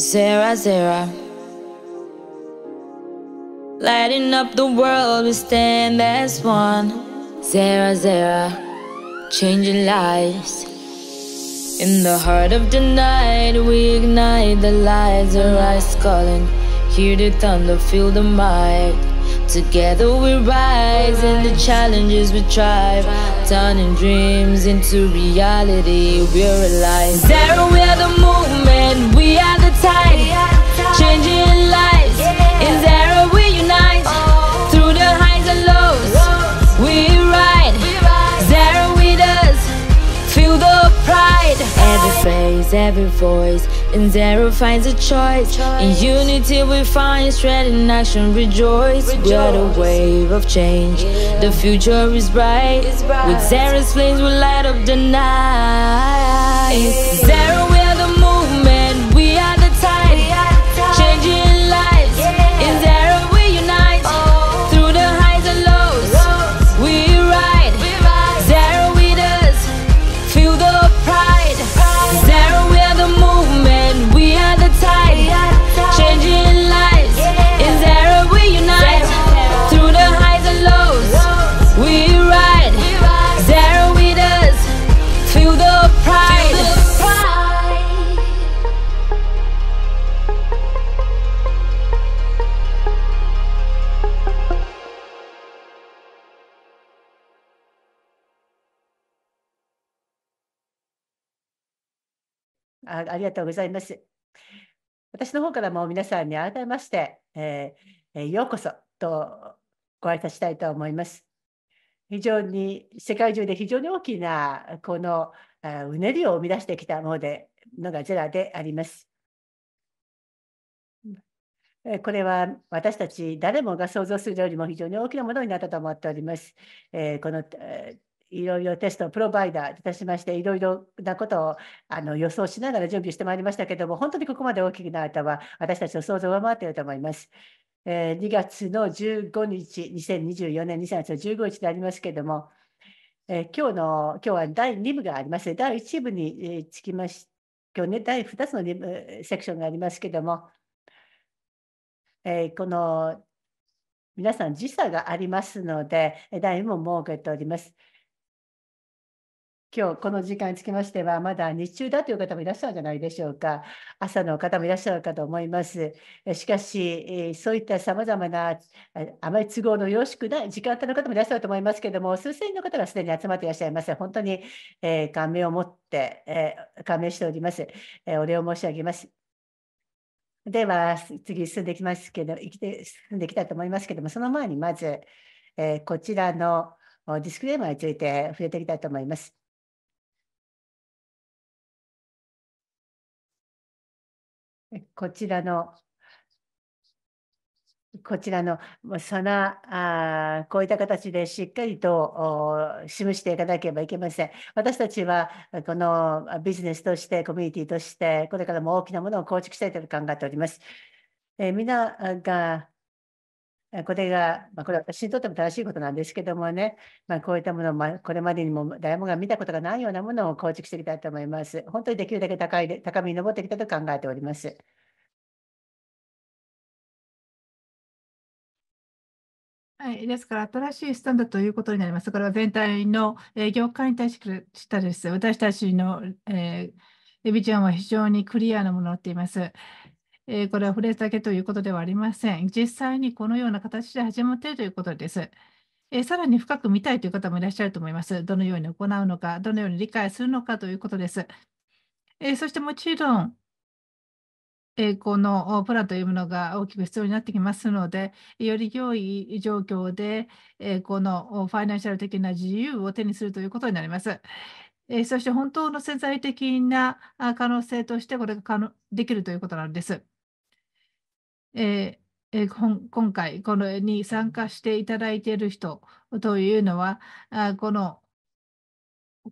zero zero. Lighting up the world, we stand as one. Zero zero, Changing lives. In the heart of the night, we ignite the lights, arise calling. Hear the thunder, feel the might. Together we rise, and the challenges we thrive. Turning dreams into reality, we're alive. Zero, we are the movement, we are Every face, every voice, in zero finds a choice. In unity we find strength, in action rejoice. We are the wave of change, the future is bright. With zero's flames we light up the night. zero ありがとうございます。私の方からも皆さんに改めまして、えー、ようこそとご挨拶したいと思います。非常に世界中で非常に大きなこのうねりを生み出してきたものでのがゼラであります。これは私たち誰もが想像するよりも非常に大きなものになったと思っております。えこのいろいろテストプロバイダーいたしまして、いろいろなことをあの予想しながら準備してまいりましたけれども、本当にここまで大きなたは私たちの想像を上回っていると思います。えー、2月の15日、2024年2月の15日でありますけれども、えー、今日の今日は第2部があります。第1部につきまして、今日ね、第2つの部セクションがありますけれども、えー、この皆さん時差がありますので、第2も設けております。今日この時間につきましては、まだ日中だという方もいらっしゃるんじゃないでしょうか。朝の方もいらっしゃるかと思います。しかし、そういったさまざまな、あまり都合のよろしくない時間帯の方もいらっしゃると思いますけれども、数千人の方がすでに集まっていらっしゃいます。本当に、えー、感銘を持って、えー、感銘しております、えー、お礼を申し上げます。では、次進んでいきますけど、生きて進んでいきたいと思いますけれども、その前にまず、えこちらのディスクレーマーについて触れていきたいと思います。こちらのこちらのそのあこういった形でしっかりと示していかなければいけません。私たちはこのビジネスとしてコミュニティとしてこれからも大きなものを構築したいと考えております。え皆がこれが、まあ、これ私にとっても正しいことなんですけどもね、まあ、こういったものを、まあ、これまでにも誰もが見たことがないようなものを構築していきたいと思います。本当にできるだけ高い高みに登ってきたと考えております。はい、ですから、新しいスタンドということになります。これは全体の、え業界に対してです。私たちの、えー、ビジョンは非常にクリアなものっています。えー、これはフレーズだけということではありません。実際にこのような形で始まっているということです。えー、さらに深く見たいという方もいらっしゃると思います。どのように行うのか、どのように理解するのかということです。えー、そしてもちろん、えこのプランというものが大きく必要になってきますので、より良い状況で、えこのファイナンシャル的な自由を手にするということになります。えそして本当の潜在的な可能性としてこれができるということなんです。えー、今回このに参加していただいている人というのは、この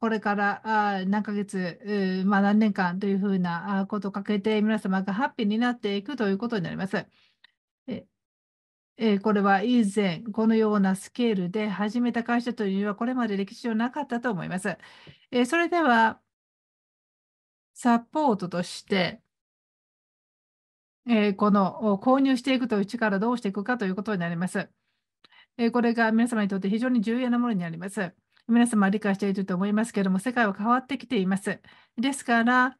これから何ヶ月、まあ、何年間というふうなことをかけて皆様がハッピーになっていくということになります。これは以前、このようなスケールで始めた会社というのは、これまで歴史上なかったと思います。それでは、サポートとして、えー、この購入していくという力をどうしていくかということになります。えこれが皆様にとって非常に重要なものになります。皆様は理解していると思いますけれども、世界は変わってきています。ですから、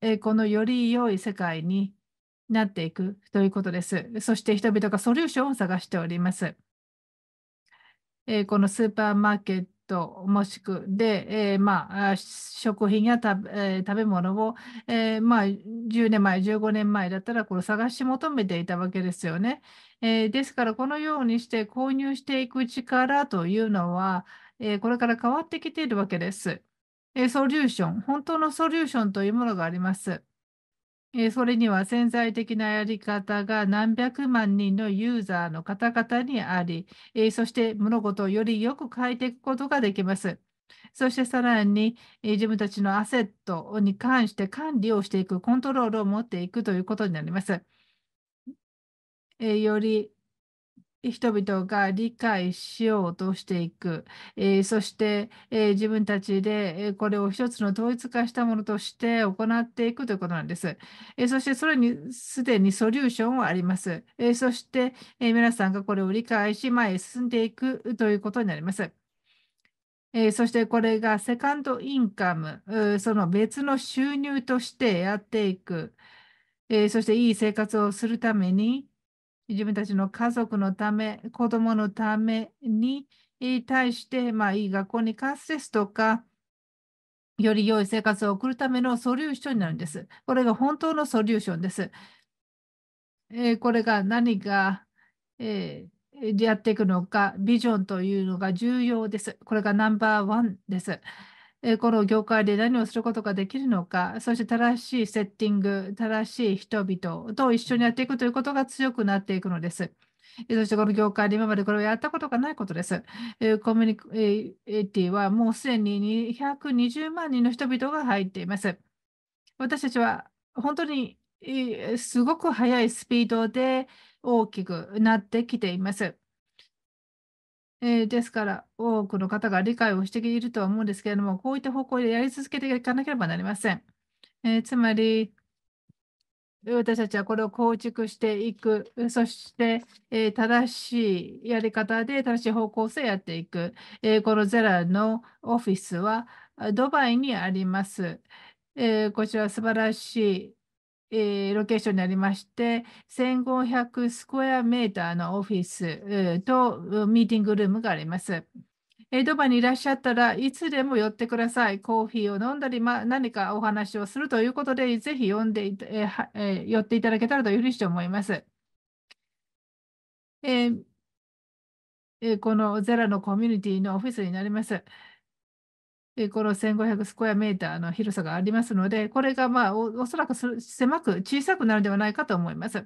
えこのより良い世界になっていくということです。そして人々がソリューションを探しております。えこのスーパーマーケッともしくで、えー、まあ、食品や食べ,、えー、食べ物を、えー、まあ、10年前15年前だったらこれ探し求めていたわけですよね、えですからこのようにして購入していく力というのは、えこれから変わってきているわけです、えソリューション本当のソリューションというものがありますそれには潜在的なやり方が何百万人のユーザーの方々にあり、そして物事をよりよく変えていくことができます。そしてさらに自分たちのアセットに関して管理をしていく、コントロールを持っていくということになります。より人々が理解しようとしていく、えー、そして、えー、自分たちで、えー、これを一つの統一化したものとして行っていくということなんです。えそしてそれにすでにソリューションはあります。えそして、え皆さんがこれを理解し前へ進んでいくということになります。えそしてこれがセカンドインカム、その別の収入としてやっていく、えそしていい生活をするために、自分たちの家族のため、子供のために対して、まあ、いい学校に貸すですとか、より良い生活を送るためのソリューションになるんです。これが本当のソリューションです。えー、これが何が、えー、やっていくのか、ビジョンというのが重要です。これがナンバーワンです。この業界で何をすることができるのか、そして正しいセッティング、正しい人々と一緒にやっていくということが強くなっていくのです。そしてこの業界で今までこれをやったことがないことです。コミュニティはもうすでに220万人の人々が入っています。私たちは本当にすごく速いスピードで大きくなってきています。えー、ですから、多くの方が理解をしているとは思うんですけれども、こういった方向でやり続けていかなければなりません。えー、つまり、私たちはこれを構築していく、そして、えー、正しいやり方で正しい方向性をやっていく、えー、このゼラのオフィスはドバイにあります。えー、こちら素晴らしいえー、ロケーションになりまして、1500スクエアメーターのオフィスとミーティングルームがあります。えー、ドバにいらっしゃったらいつでも寄ってください。コーヒーを飲んだり、ま、何かお話をするということで、ぜひ読んでえーえー、寄っていただけたらというふうにして思います。えー、このゼラのコミュニティのオフィスになります。この1500スクエアメーターの広さがありますので、これがまあおそらく狭く小さくなるではないかと思います。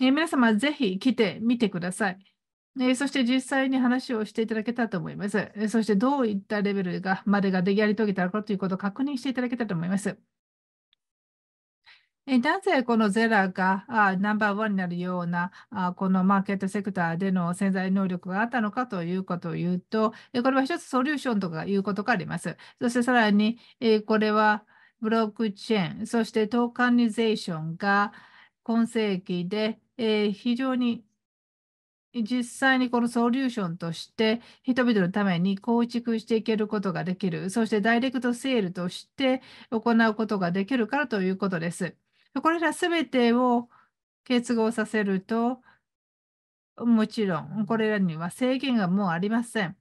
え皆様、ぜひ来てみてください。えそして実際に話をしていただけたらと思います。そしてどういったレベルがまでがやり遂げたのかということを確認していただけたらと思います。なぜこのゼラがナンバーワンになるようなこのマーケットセクターでの潜在能力があったのかということを言うと、これは一つソリューションとかいうことがあります。そしてさらに、これはブロックチェーン、そしてトーカニゼーションが今世紀で非常に実際にこのソリューションとして人々のために構築していけることができる、そしてダイレクトセールとして行うことができるからということです。これらすべてを結合させると、もちろんこれらには制限がもうありません。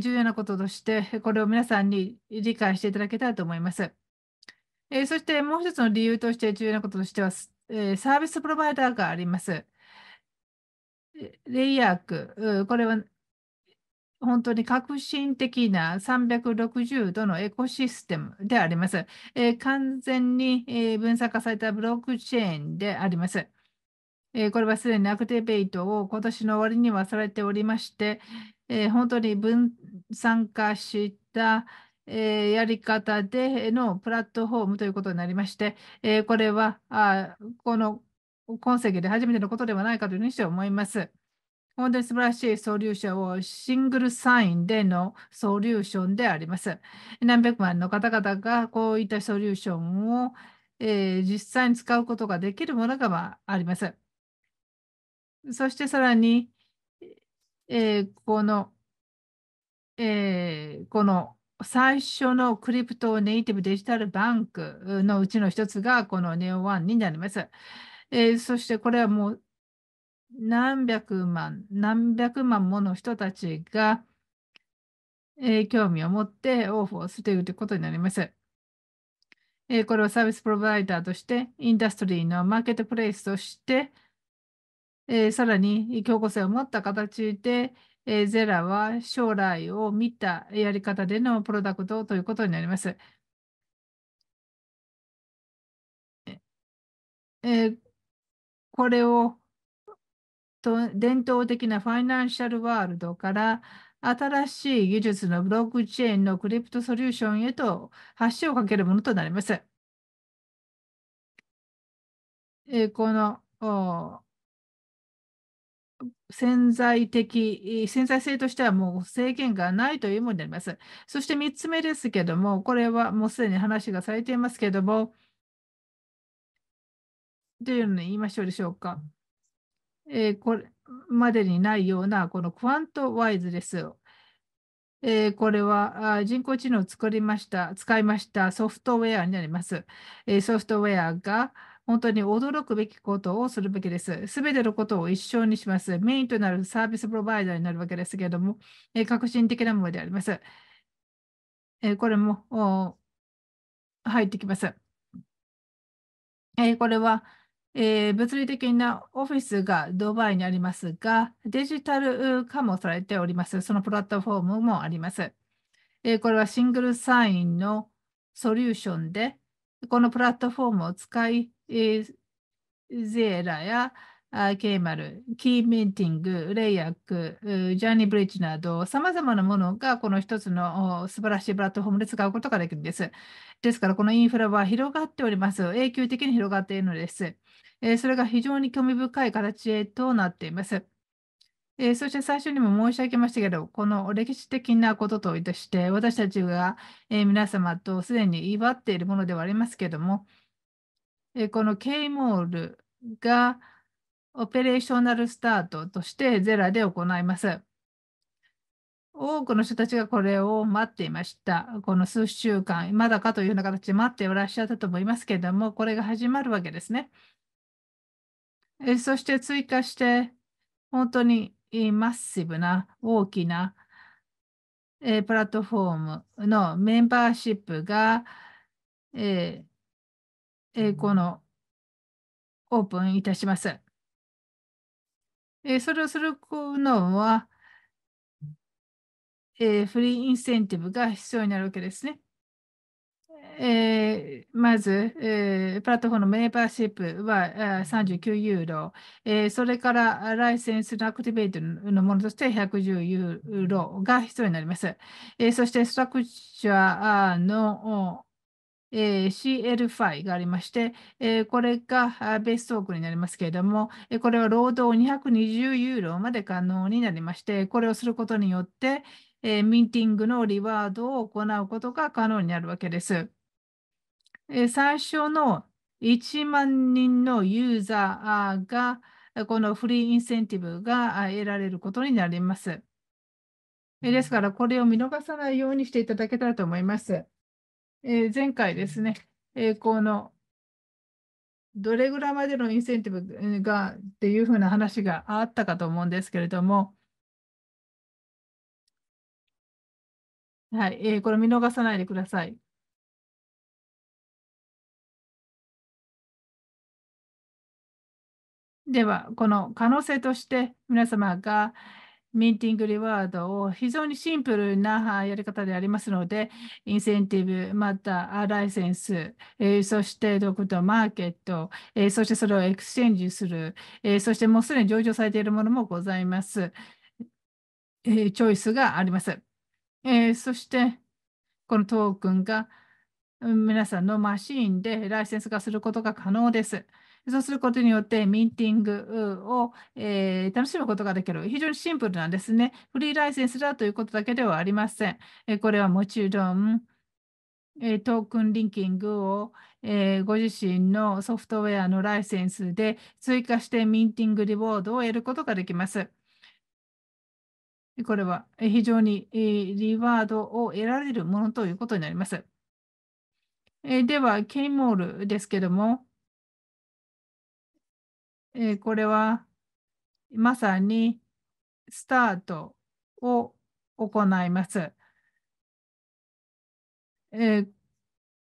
重要なこととして、これを皆さんに理解していただけたらと思います。そしてもう一つの理由として重要なこととしては、サービスプロバイダーがあります。レイヤーク、これは本当に革新的な360度のエコシステムであります。えー、完全に、えー、分散化されたブロックチェーンであります。えー、これはすでにアクティベイトを今年の終わりにはされておりまして、え本当に分散化したえやり方でのプラットフォームということになりまして、えこれはあこの今世紀で初めてのことではないかというふうにして思います。本当に素晴らしいソリューションをシングルサインでのソリューションであります。何百万の方々がこういったソリューションを、えー、実際に使うことができるものがあります。そしてさらに、えー、この、えー、この最初のクリプトネイティブデジタルバンクのうちの一つがこの NEO1 になります。えー、そしてこれはもう何百万、何百万もの人たちが、えー、興味を持ってオフをしているということになります。えー、これはサービスプロバイダーとして、インダストリーのマーケットプレイスとして、えー、さらに強固性を持った形で、えゼラは将来を見たやり方でのプロダクトということになります。えこれを伝統的なファイナンシャルワールドから新しい技術のブロックチェーンのクリプトソリューションへと橋をかけるものとなります。えこの潜在的、潜在性としてはもう制限がないというものになります。そして3つ目ですけども、これはもうすでに話がされていますけども、というのに言いましょうでしょうか。えー、これまでにないようなこのクワントワイズです。えー、これは人工知能を作りました、使いましたソフトウェアになります。えー、ソフトウェアが本当に驚くべきことをするべきです。すべてのことを一緒にします。メインとなるサービスプロバイダーになるわけですけれども、えー、革新的なものであります。えこれも入ってきます。えこれはえー、物理的なオフィスがドバイにありますが、デジタル化もされております。そのプラットフォームもあります。えー、これはシングルサインのソリューションで、このプラットフォームを使い、えー、ゼーラやケイマル、キーミンティング、レイヤック、ジャーニー・ブリッジなど、さまざまなものがこの一つの素晴らしいプラットフォームで使うことができるんです。ですから、このインフラは広がっております。永久的に広がっているのです。それが非常に興味深い形となっています。そして最初にも申し上げましたけど、この歴史的なことといたして、私たちが皆様とすでに祝っているものではありますけども、この K モールがオペレーショナルスタートとしてゼラで行います。多くの人たちがこれを待っていました。この数週間、まだかというような形で待っていらっしゃったと思いますけれども、これが始まるわけですね。そして追加して、本当にマッシブな大きなプラットフォームのメンバーシップが、えー、このオープンいたします。えー、それをするのは、えー、フリーインセンティブが必要になるわけですね。えー、まず、えー、プラットフォームのメンバーシップは39ユーロ、えー、それからライセンスのアクティベートのものとして110ユーロが必要になります。えそして、ストラクチャーのえー、CL ファイがありまして、えー、これがベストークになりますけれども、えこれは労働220ユーロまで可能になりまして、これをすることによって、えー、ミーティングのリワードを行うことが可能になるわけです。え最初の1万人のユーザーが、このフリーインセンティブが得られることになります。ですから、これを見逃さないようにしていただけたらと思います。えー、前回ですね、栄このどれぐらいまでのインセンティブがっていうふうな話があったかと思うんですけれども、はい、えー、これ見逃さないでください。では、この可能性として皆様が、ミーティングリワードを非常にシンプルなやり方でありますので、インセンティブ、またライセンス、そして独自マーケット、そしてそれをエクスチェンジする、そしてもうすでに上場されているものもございます。チョイスがあります。そして、このトークンが皆さんのマシンでライセンス化することが可能です。そうすることによってミーティングを、えー、楽しむことができる。非常にシンプルなんですね。フリーライセンスだということだけではありません。えこれはもちろん、えトークンリンキングを、えー、ご自身のソフトウェアのライセンスで追加してミーティングリボードを得ることができます。これは非常にリワードを得られるものということになります。では、ケイモールですけども、えー、これはまさにスタートを行います。え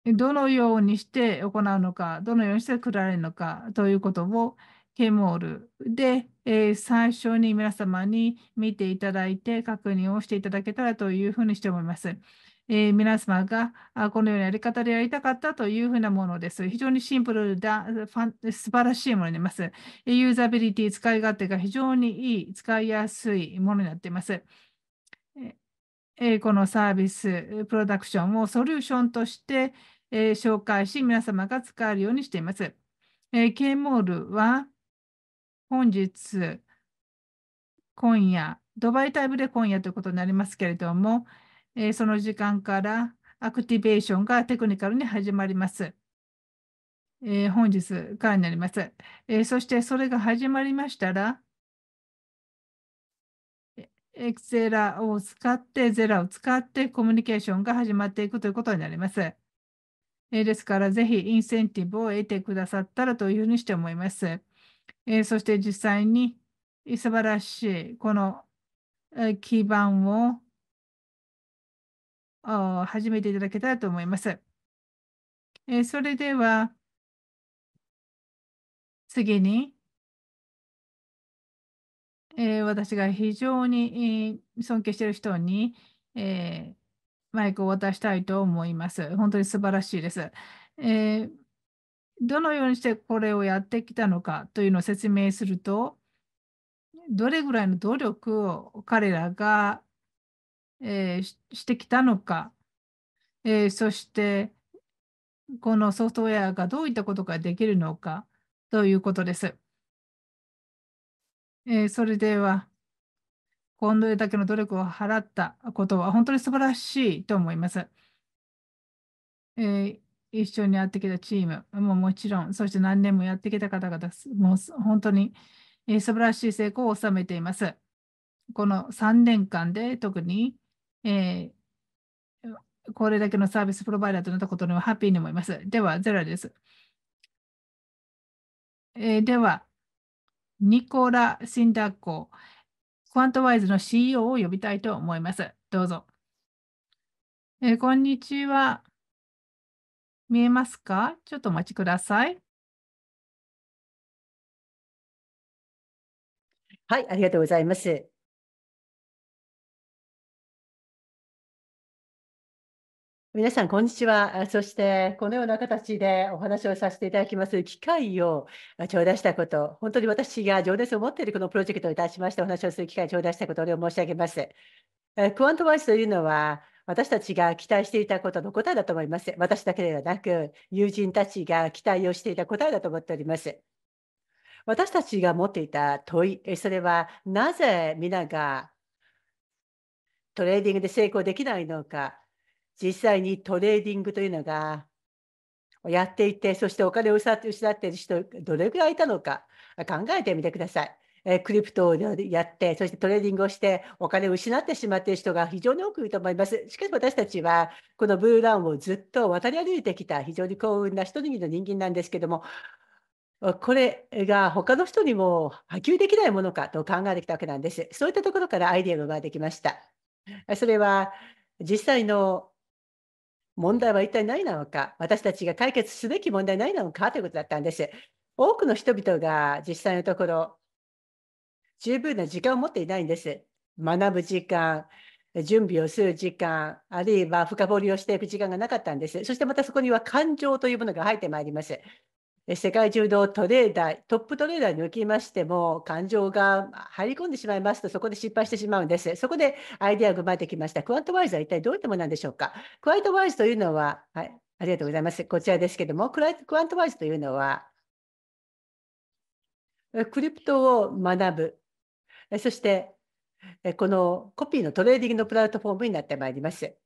ー、どのようにして行うのか、どのようにして作られるのかということを k モールで、えー、最初に皆様に見ていただいて確認をしていただけたらというふうにして思います。えー、皆様がこのようなやり方でやりたかったというふうなものです。非常にシンプルだ、素晴らしいものになります。ユーザビリティ、使い勝手が非常にいい、使いやすいものになっています。このサービス、プロダクションをソリューションとして紹介し、皆様が使えるようにしています。K モールは本日、今夜、ドバイタイムで今夜ということになりますけれども、えその時間からアクティベーションがテクニカルに始まります。え本日からになります、えそしてそれが始まりましたら、エクセラを使って、ゼラを使ってコミュニケーションが始まっていくということになります。えですから、ぜひインセンティブを得てくださったらというふうにして思います。えそして実際に素晴らしいこの基盤を始めていただけたらと思います。えそれでは、次に、え私が非常に尊敬している人に、えマイクを渡したいと思います。本当に素晴らしいです。えどのようにしてこれをやってきたのかというのを説明すると、どれぐらいの努力を彼らがえー、してきたのか、えー、そしてこのソフトウェアがどういったことができるのかということです。えそれでは、今度だけの努力を払ったことは本当に素晴らしいと思います。え一緒にやってきたチームももちろん、そして何年もやってきた方々、もう本当に素晴らしい成功を収めています。この3年間で特にえー、これだけのサービスプロバイダーとなったことにはハッピーに思います。では、ゼロです。えー、では、ニコラ・シンダーコ、クワントワイズの CEO を呼びたいと思います。どうぞ。えー、こんにちは。見えますかちょっとお待ちください。はい、ありがとうございます。皆さん、こんにちは。そして、このような形でお話をさせていただきます機会を頂戴したこと、本当に私が情熱を持っているこのプロジェクトに対しましてお話をする機会を頂戴したことを申し上げます。クワントワイズというのは、私たちが期待していたことの答えだと思います。私だけではなく、友人たちが期待をしていた答えだと思っております。私たちが持っていた問い、それはなぜ皆がトレーディングで成功できないのか、実際にトレーディングというのがやっていて、そしてお金を失っている人、どれぐらいいたのか考えてみてください。えクリプトをやって、そしてトレーディングをして、お金を失ってしまっている人が非常に多くいると思います。しかし私たちは、このブルーランをずっと渡り歩いてきた、非常に幸運な一人りの人間なんですけども、これが他の人にも波及できないものかと考えてきたわけなんです。そういったところからアイデアが生まれてきました。それは実際の問題は一体何なのか、私たちが解決すべき問題何なのかということだったんです。多くの人々が実際のところ、十分な時間を持っていないんです。学ぶ時間、準備をする時間、あるいは深掘りをしていく時間がなかったんです。そしてまたそこには感情というものが入ってまいります。世界中のトレーダー、トップトレーダーにおきましても、感情が入り込んでしまいますと、そこで失敗してしまうんです。そこでアイデアが生まれてきました。クワントワイズは一体どういったものなんでしょうか。クワントワイズというのは、はい、ありがとうございます。こちらですけども、クワントワイズというのは、クリプトを学ぶ、そしてこのコピーのトレーディングのプラットフォームになってまいります。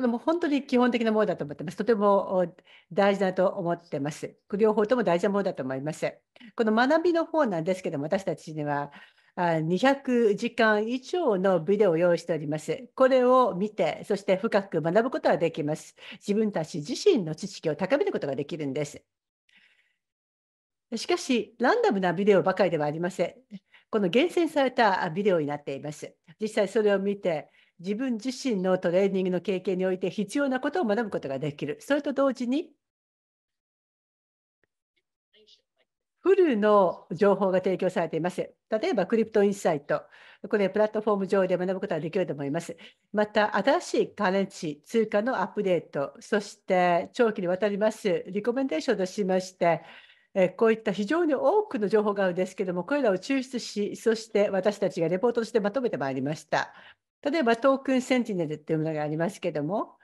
これも本当に基本的なものだと思ってます。とても大事だと思ってます。両方とも大事なものだと思います。この学びの方なんですけども、私たちには200時間以上のビデオを用意しております。これを見て、そして深く学ぶことができます。自分たち自身の知識を高めることができるんです。しかし、ランダムなビデオばかりではありません。この厳選されたビデオになっています。実際それを見て、自分自身のトレーニングの経験において必要なことを学ぶことができる。それと同時に、フルの情報が提供されています。例えば、クリプトインサイト。これ、プラットフォーム上で学ぶことができると思います。また、新しいカレンチ、通貨のアップデート、そして長期にわたります、リコメンデーションとしまして、こういった非常に多くの情報があるんですけども、これらを抽出し、そして私たちがレポートとしてまとめてまいりました。例えばトークンセンチネルっていうものがありますけども、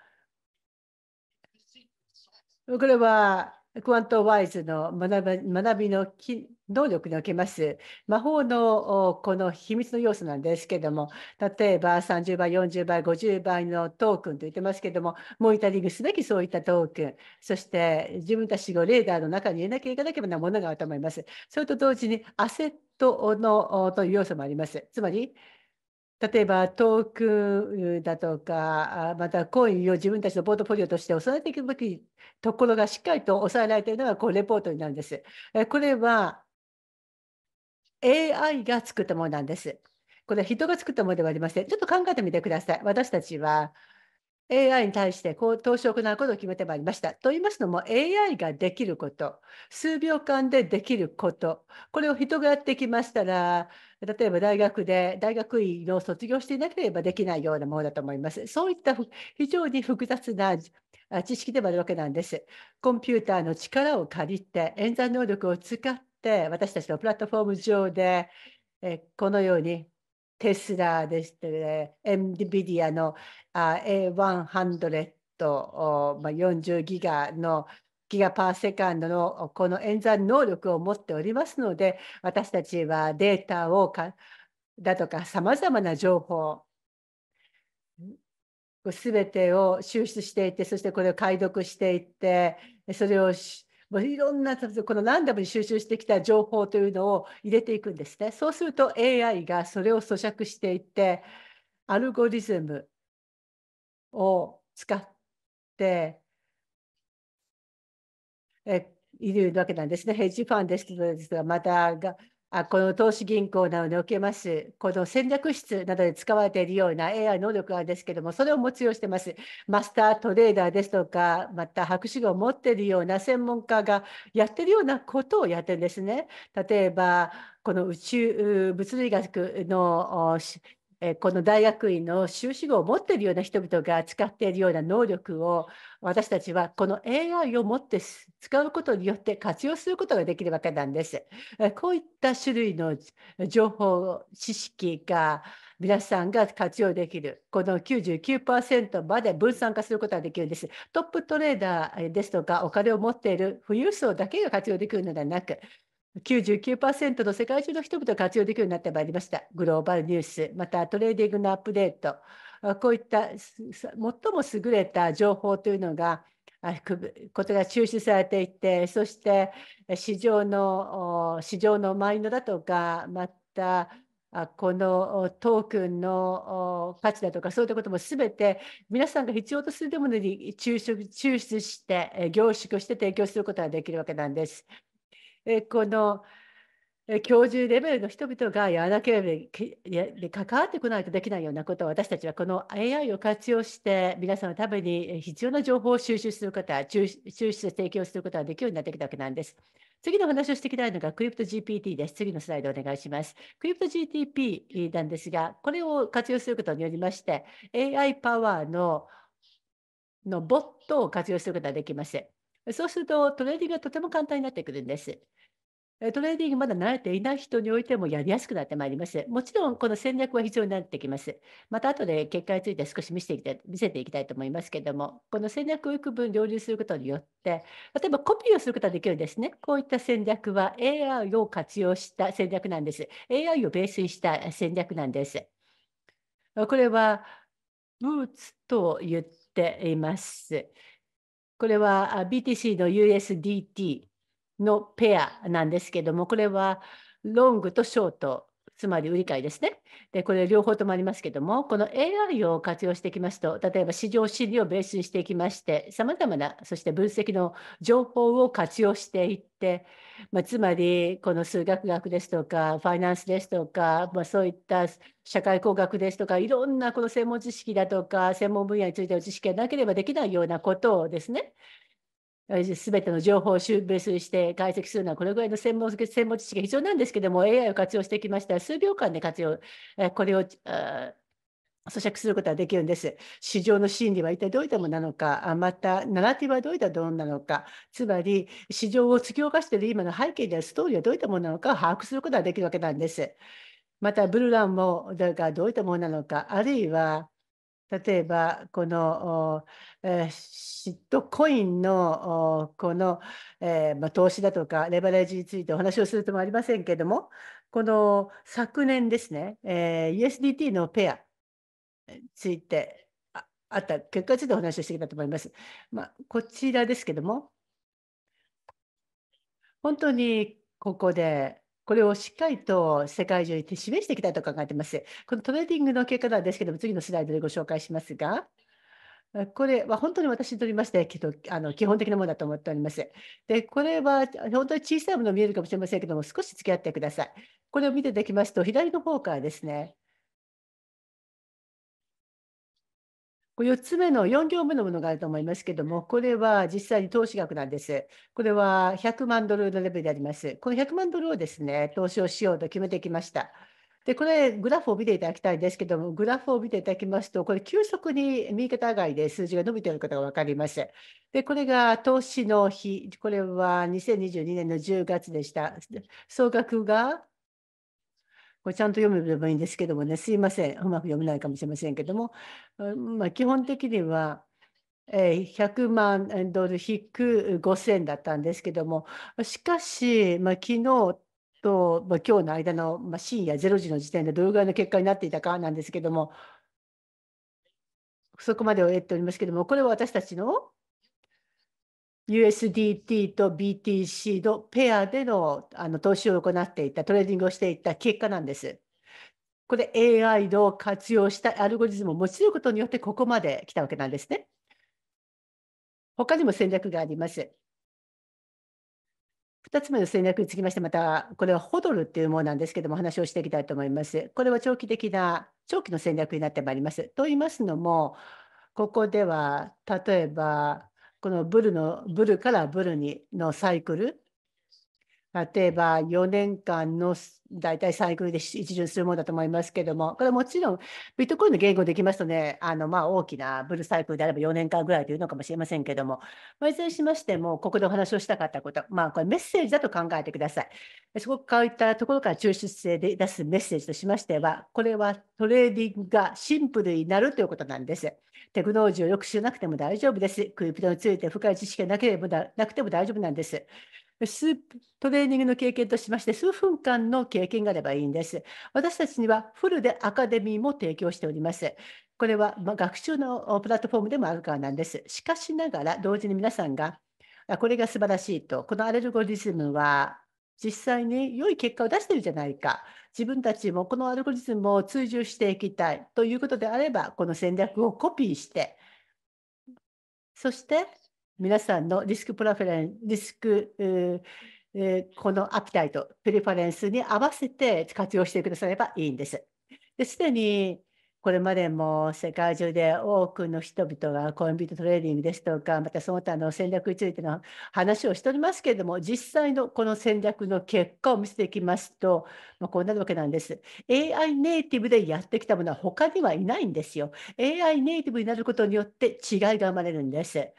これはクワントワイズの学びの能力におけます魔法のこの秘密の要素なんですけども例えば30倍40倍50倍のトークンと言ってますけどもモニタリングすべきそういったトークンそして自分たちをレーダーの中に入れなきゃいけなければなものがあると思いますそれと同時にアセットのという要素もありますつまり例えばトークだとかまたコインを自分たちのポートフォリオとして抑えていくべきところがしっかりと抑えられているのがこうレポートになるんです。これは AI が作ったものなんです。これは人が作ったものではありません。ちょっと考えてみてください。私たちは AI に対して投資を行うことを決めてまいりました。と言いますのも AI ができること数秒間でできることこれを人がやってきましたら例えば大学で大学院を卒業していなければできないようなものだと思います。そういった非常に複雑な知識でもあるわけなんです。コンピューターの力を借りて演算能力を使って私たちのプラットフォーム上でこのようにテスラでしたね、ディビディアの A100、まあ、40ギガのギガパーセカンドのこの演算能力を持っておりますので、私たちはデータをかだとか、さまざまな情報、すべてを収集していって、そしてこれを解読していって、それをもういろんなこのランダムに収集してきた情報というのを入れていくんですね。そうすると AI がそれを咀嚼していってアルゴリズムを使ってえいるわけなんですね。ヘッジファンですとまたがあこの投資銀行などにおけますこの戦略室などで使われているような AI 能力があるんですけどもそれをよう用してますマスタートレーダーですとかまた博士号を持っているような専門家がやってるようなことをやってるんですね例えばこの宇宙物理学のえこの大学院の修士号を持っているような人々が使っているような能力を私たちはこの AI を持って使うことによって活用することができるわけなんです。こういった種類の情報知識が皆さんが活用できるこの99%まで分散化することができるんです。トップトレーダーですとかお金を持っている富裕層だけが活用できるのではなく99%の世界中の人々が活用できるようになってまいりました。グローバルニュース、またトレーディングのアップデート、こういった最も優れた情報というのが、ことが抽出されていて、そして市場の市場のマインドだとか、またこのトークンの価値だとかそういったことも全て皆さんが必要とするものに抽出して凝縮して提供することができるわけなんです。えこの教授レベルの人々がやらなければ関わってこないとできないようなことを私たちはこの AI を活用して皆さんのために必要な情報を収集することは抽出提供することができるようになってきたわけなんです。次の話をしていきたいのがクリプト g p t です。次のスライドお願いします。クリプト g t p なんですが、これを活用することによりまして AI パワーののボットを活用することができます。そうするとトレーディングがとても簡単になってくるんです。トレーディングまだ慣れていない人においてもやりやすくなってまいります。もちろんこの戦略は必要になってきます。また後で結果について少し見せていきたい見せていきたいと思いますけども、この戦略を幾分両立することによって、例えばコピーをすることができるんですね。こういった戦略は AI を活用した戦略なんです。AI をベースにした戦略なんです。これはブーツと言っています。これは BTC の USDT のペアなんですけども、これはロングとショートつまり売り買いですね。で、これ両方ともありますけども、この AI を活用していきますと、例えば市場心理をベースにしていきまして、さまざまな、そして分析の情報を活用していって、まあ、つまりこの数学学ですとか、ファイナンスですとか、まあ、そういった社会工学ですとか、いろんなこの専門知識だとか、専門分野についての知識がなければできないようなことをですね、すべての情報を集結して解析するのはこれぐらいの専門専門知識が必要なんですけども AI を活用してきましたら数秒間で活用これを咀嚼することができるんです。市場の心理は一体どういったものなのか、また、ナラティブはどういったものなのか、つまり、市場を突き動かしている今の背景であるストーリーはどういったものなのかを把握することができるわけなんです。また、ブルーランも、だかどういったものなのか、あるいは、例えばこのシットコインのこの、えー、まあ、投資だとかレバレッジについてお話をするともありませんけれどもこの昨年ですね、えー、USDT のペアについてあった結果についてお話をしていきたいと思います。まあ、こちらですけども本当にここでこれをしっかりと世界中に示していきたいと考えています。このトレーディングの結果なんですけども、次のスライドでご紹介しますが、これは本当に私にとりまして、あの基本的なものだと思っております。で、これは本当に小さいもの見えるかもしれませんけども、少し付き合ってください。これを見ていただきますと、左の方からですね、4つ目の4行目のものがあると思いますけども、これは実際に投資額なんです。これは100万ドルのレベルであります。この100万ドルをですね、投資をしようと決めてきました。で、これ、グラフを見ていただきたいんですけども、グラフを見ていただきますと、これ、急速に右肩上がりで数字が伸びていることが分かります。で、これが投資の日、これは2022年の10月でした。総額がこれちゃんと読めればいいんですけどもね、すいません、うまく読めないかもしれませんけども、まあ、基本的には、えー、100万ドル引く5000だったんですけども、しかし、まあ、昨日と、まあ、今日の間の、まあ、深夜0時の時点でどれぐらいの結果になっていたかなんですけども、そこまでを得ておりますけども、これは私たちの USDT と BTC のペアでのあの投資を行っていた、トレーディングをしていた結果なんです。これ AI の活用したアルゴリズムを用いることによってここまで来たわけなんですね。他にも戦略があります。2つ目の戦略につきまして、またこれはホドルっていうものなんですけども、話をしていきたいと思います。これは長期的な、長期の戦略になってまいります。と言いますのも、ここでは例えばこのブルのブルからブルにのサイクル例えば4年間の大体サイクルで一巡するものだと思いますけども、これもちろんビットコインの言語できますとね、あのまあ大きなブルサイクルであれば4年間ぐらいというのかもしれませんけども、まあ、いずれにしましても、ここでお話をしたかったこと、まあこれメッセージだと考えてください。そここういったところから抽出性で出すメッセージとしましては、これはトレーディングがシンプルになるということなんです。テクノロジーをよく知らなくても大丈夫です。クリプトについて深い知識がなければなくても大丈夫なんです。ストレーニングの経験としまして、数分間の経験があればいいんです。私たちにはフルでアカデミーも提供しております。これは、ま学習のプラットフォームでもあるからなんです。しかしながら、同時に皆さんが、これが素晴らしいと、このアレルゴリズムは実際に良い結果を出してるじゃないか自分たちもこのアルゴリズムを追従していきたいということであればこの戦略をコピーしてそして皆さんのリスクプラフェレンリスク、えー、このアピタイトプレファレンスに合わせて活用してくださればいいんです。ですでにこれまでも世界中で多くの人々がコンビニトレーディングですとかまたその他の戦略についての話をしておりますけれども実際のこの戦略の結果を見せていきますと、まあ、こうなるわけなんです AI ネイティブでやってきたものは他にはいないんですよ AI ネイティブになることによって違いが生まれるんです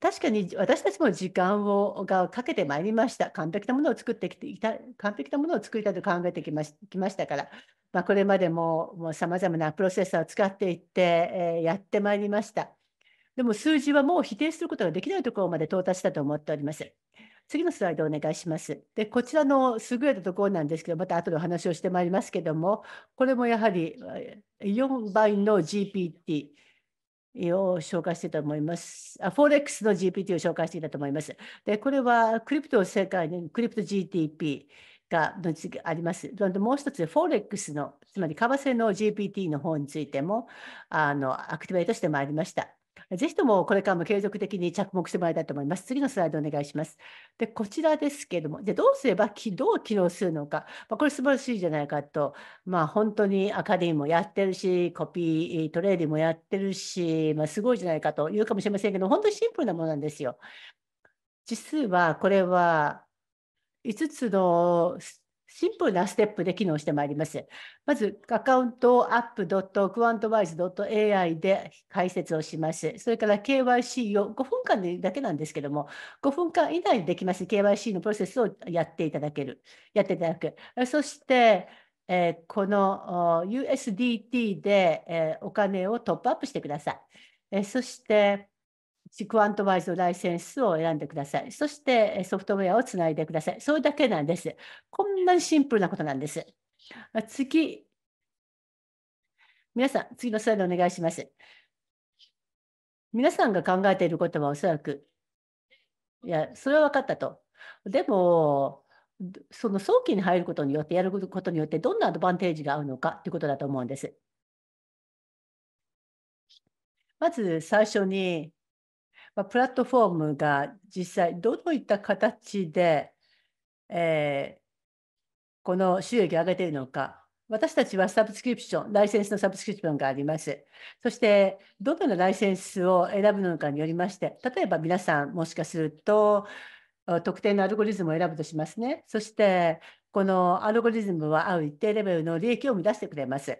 確かに私たちも時間をがかけてまいりました。完璧なものを作ってきていた、完璧なものを作りたいと考えてきまきましたから、まあ、これまでももう様々なプロセッサーを使っていって、えー、やってまいりました。でも数字はもう否定することができないところまで到達したと思っております。次のスライドお願いします。で、こちらの優れたところなんですけど、また後でお話をしてまいりますけども、これもやはり4倍の GPT、を紹介していたと思います。フォレックスの GPT を紹介していたと思います。で、これはクリプト世界にクリプト GTP があります。もう一つ、フォレックスの、つまり為替の GPT の方についてもあのアクティベートしてまいりました。ぜひともこれからも継続的に着目してもらいたいと思います。次のスライドお願いします。で、こちらですけれども、でどうすれば起動機能するのか、まあ、これ素晴らしいじゃないかと、まあ、本当にアカデミーもやってるし、コピートレーディングもやってるし、まあ、すごいじゃないかと言うかもしれませんけど、本当にシンプルなものなんですよ。実はこれは5つのシンプルなステップで機能してまいります。まず、アカウントを app.quantwise.ai で解説をします。それから KYC を5分間だけなんですけども、5分間以内にできます KYC のプロセスをやっていただける、やっていただく。そして、えこの USDT で、えお金をトップアップしてください。えそして、クワントワイズのライセンスを選んでください。そしてソフトウェアをつないでください。それだけなんです。こんなにシンプルなことなんです。次、皆さん、次のスライドお願いします。皆さんが考えていることはおそらく、いや、それは分かったと。でも、その早期に入ることによって、やることによって、どんなアドバンテージがあるのかということだと思うんです。まず最初にまあ、プラットフォームが実際どういった形で、えー、この収益を上げているのか、私たちはサブスクリプション、ライセンスのサブスクリプションがあります。そして、どのようなライセンスを選ぶのかによりまして、例えば皆さん、もしかすると、特定のアルゴリズムを選ぶとしますね。そして、このアルゴリズムは合う一定レベルの利益を生み出してくれます。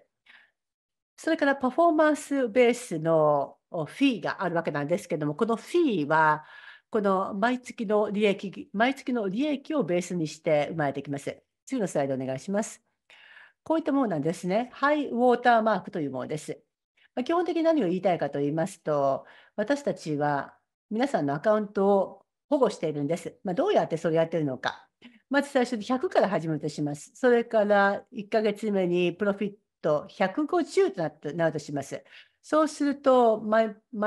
それからパフォーマンスベースのフィーがあるわけなんですけども、このフィーは、この毎月の利益、毎月の利益をベースにして生まれてきます。次のスライドお願いします。こういったものなんですね。ハイウォーターマークというものです。基本的に何を言いたいかと言いますと、私たちは皆さんのアカウントを保護しているんです。まあ、どうやってそれをやっているのか。まず最初に100から始めるとします。それから1ヶ月目にプロフィット150となるとします。そうすると毎、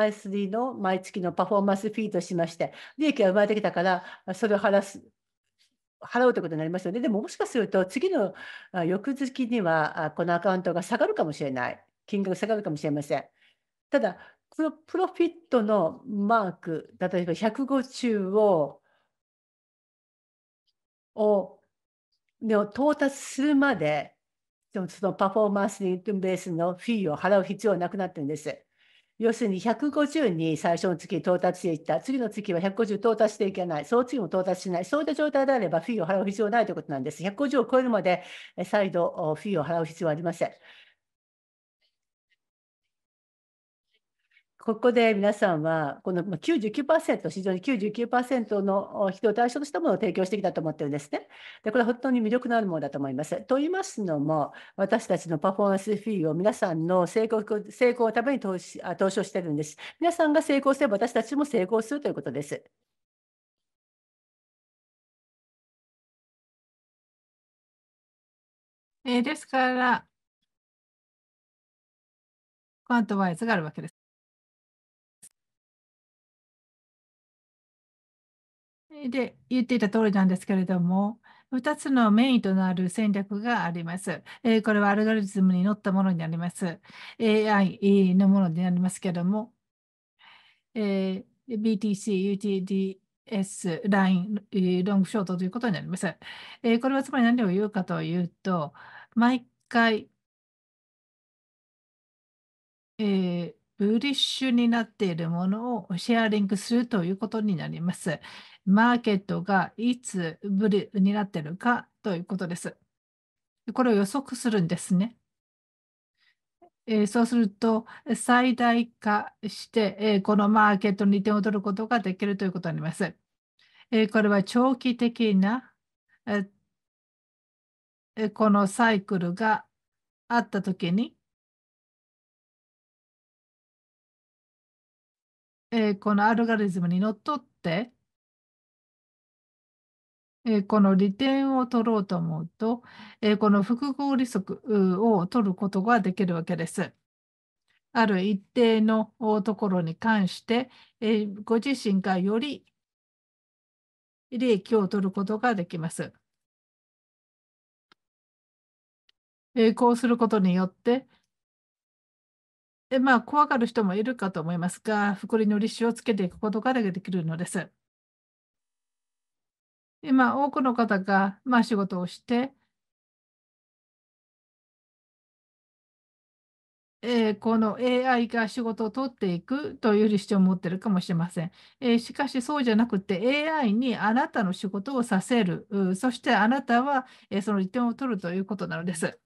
イスリーの毎月のパフォーマンスフィードしまして、利益が生まれてきたから、それを払す払うということになりますよね。でももしかすると次の翌月にはこのアカウントが下がるかもしれない。金額下がるかもしれません。ただ、プロフィットのマーク、例えば150を、を、ね、到達するまででもそのパフォーマンスにベースのフィーを払う必要はなくなってるんです。要するに150に最初の月到達していった、次の月は150到達していけない、その次も到達しない、そういった状態であればフィーを払う必要はないということなんです。150を超えるまで再度フィーを払う必要はありません。ここで皆さんは、この99%、非常に99%の人を対象としたものを提供してきたと思ってるんですね。で、これは本当に魅力のあるものだと思います。と言いますのも、私たちのパフォーマンスフィーを皆さんの成功成功のために投資投資をしてるんです。皆さんが成功すれば私たちも成功するということです。えー、ですから、クントワイズがあるわけです。で言っていた通りなんですけれども、2つのメインとなる戦略があります。えー、これはアルゴリズムに乗ったものになります。AI のものになりますけども、えー、BTC、UTDS、LINE、ロングショートということになります。えー、これはつまり何を言うかというと、毎回、えブリッシュになっているものをシェアリングするということになります。マーケットがいつブリになっているかということです。これを予測するんですね。えそうすると、最大化して、えこのマーケットに点を取ることができるということになります。えこれは長期的な、えこのサイクルがあったときに、えー、このアルゴリズムにのっとって、えー、この利点を取ろうと思うと、えー、この複合利則を取ることができるわけです。ある一定のところに関して、えご自身がより利益を取ることができます。えこうすることによって、でまあ、怖がる人もいるかと思いますが、誇りの利子をつけていくことができるのです。今、多くの方が、まあ、仕事をして、えー、この AI が仕事を取っていくという利子を持っているかもしれません、えー、しかしそうじゃなくて AI にあなたの仕事をさせる、そしてあなたは、えその利点を取るということなのです。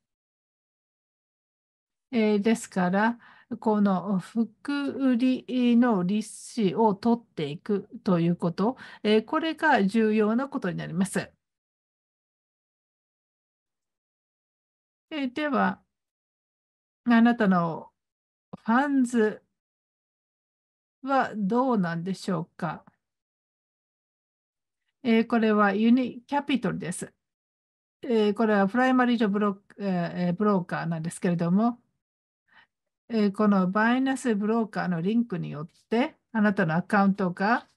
えー、ですから、この福売りの利子を取っていくということ、えこれが重要なことになります。えでは、あなたのファンズはどうなんでしょうか、えこれはユニキャピトルです。えこれはプライマリージョブロ,、えブローカーなんですけれども、えこのバイナスブローカーのリンクによって、あなたのアカウントが、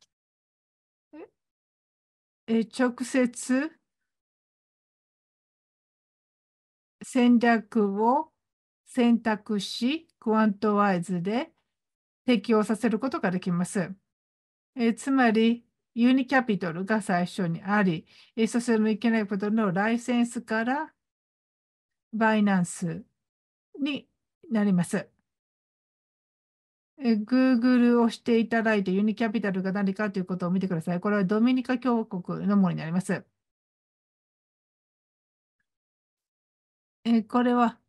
え直接戦略を選択し、クワントワイズで適用させることができます。えつまり、ユニキャピトルが最初にあり、えそしてのいけないことのライセンスからバイナンスになります。え Google をしていただいて、ユニキャピタルが何かということを見てください。これはドミニカ共和国のものになります。えこれは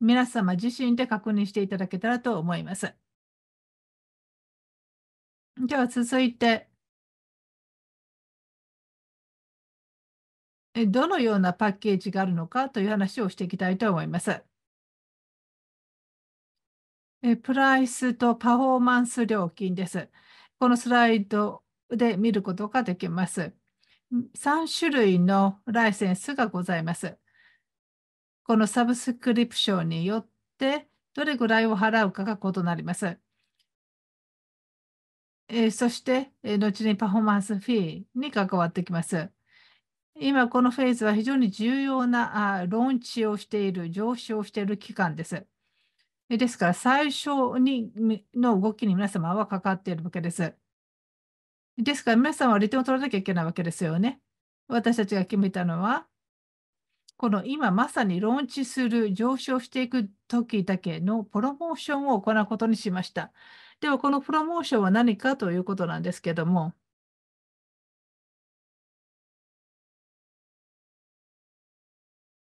皆様自身で確認していただけたらと思います。では続いて、どのようなパッケージがあるのかという話をしていきたいと思います。プライスとパフォーマンス料金です。このスライドで見ることができます。3種類のライセンスがございます。このサブスクリプションによってどれぐらいを払うかが異なります。えそして、え後にパフォーマンスフィーに関わってきます。今、このフェーズは非常に重要なあローンチをしている、上昇している期間です。ですから、最初にの動きに皆様はかかっているわけです。ですから、皆さんは利点を取らなきゃいけないわけですよね。私たちが決めたのは、この今まさにローンチする、上昇していく時だけのプロモーションを行うことにしました。では、このプロモーションは何かということなんですけども、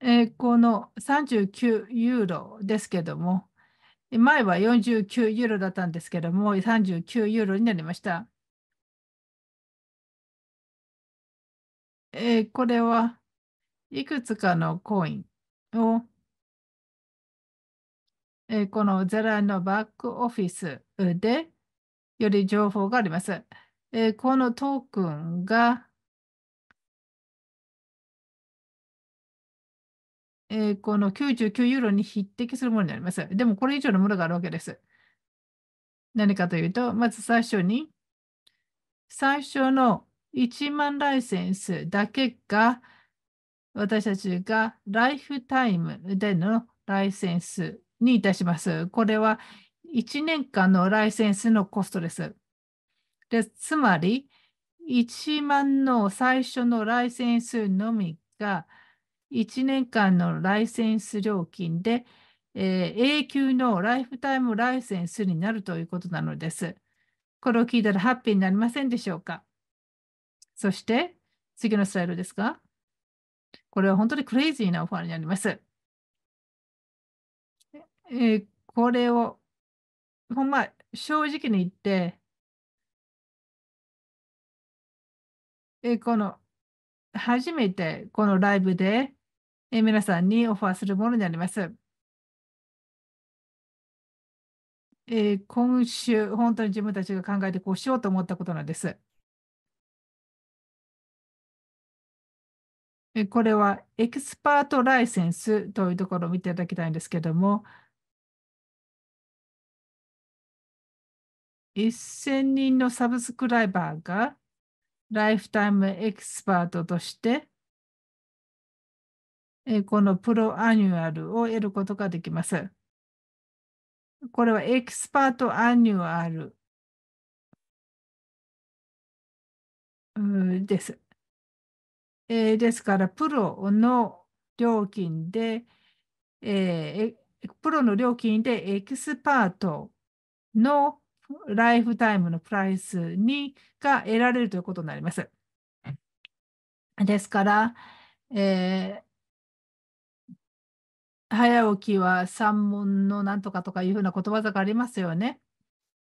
えー、この39ユーロですけども、前は49ユーロだったんですけども、39ユーロになりました。えー、これはいくつかのコインを、えー、このゼラのバックオフィスでより情報があります。えー、このトークンがえー、この99ユーロに匹敵するものになります。でもこれ以上のものがあるわけです。何かというと、まず最初に、最初の1万ライセンスだけが、私たちがライフタイムでのライセンスにいたします。これは1年間のライセンスのコストです。でつまり、1万の最初のライセンスのみが、1年間のライセンス料金で、えー、永久のライフタイムライセンスになるということなのです。これを聞いたらハッピーになりませんでしょうかそして、次のスライドですが、これは本当にクレイジーなオファーになります。えー、これを、ほんま、正直に言って、えー、この、初めてこのライブで、え皆さんにオファーするものになります。え今週、本当に自分たちが考えてこうしようと思ったことなんです。えこれはエキスパートライセンスというところを見ていただきたいんですけども、1000人のサブスクライバーがライフタイムエキスパートとしてこのプロアニュアルを得ることができます。これはエキスパートアニュアルです。えー、ですから、プロの料金で、えー、プロの料金でエキスパートのライフタイムのプライスにが得られるということになります。ですから、え早起きは三文のなんとかとかいうふうな言葉がありますよね。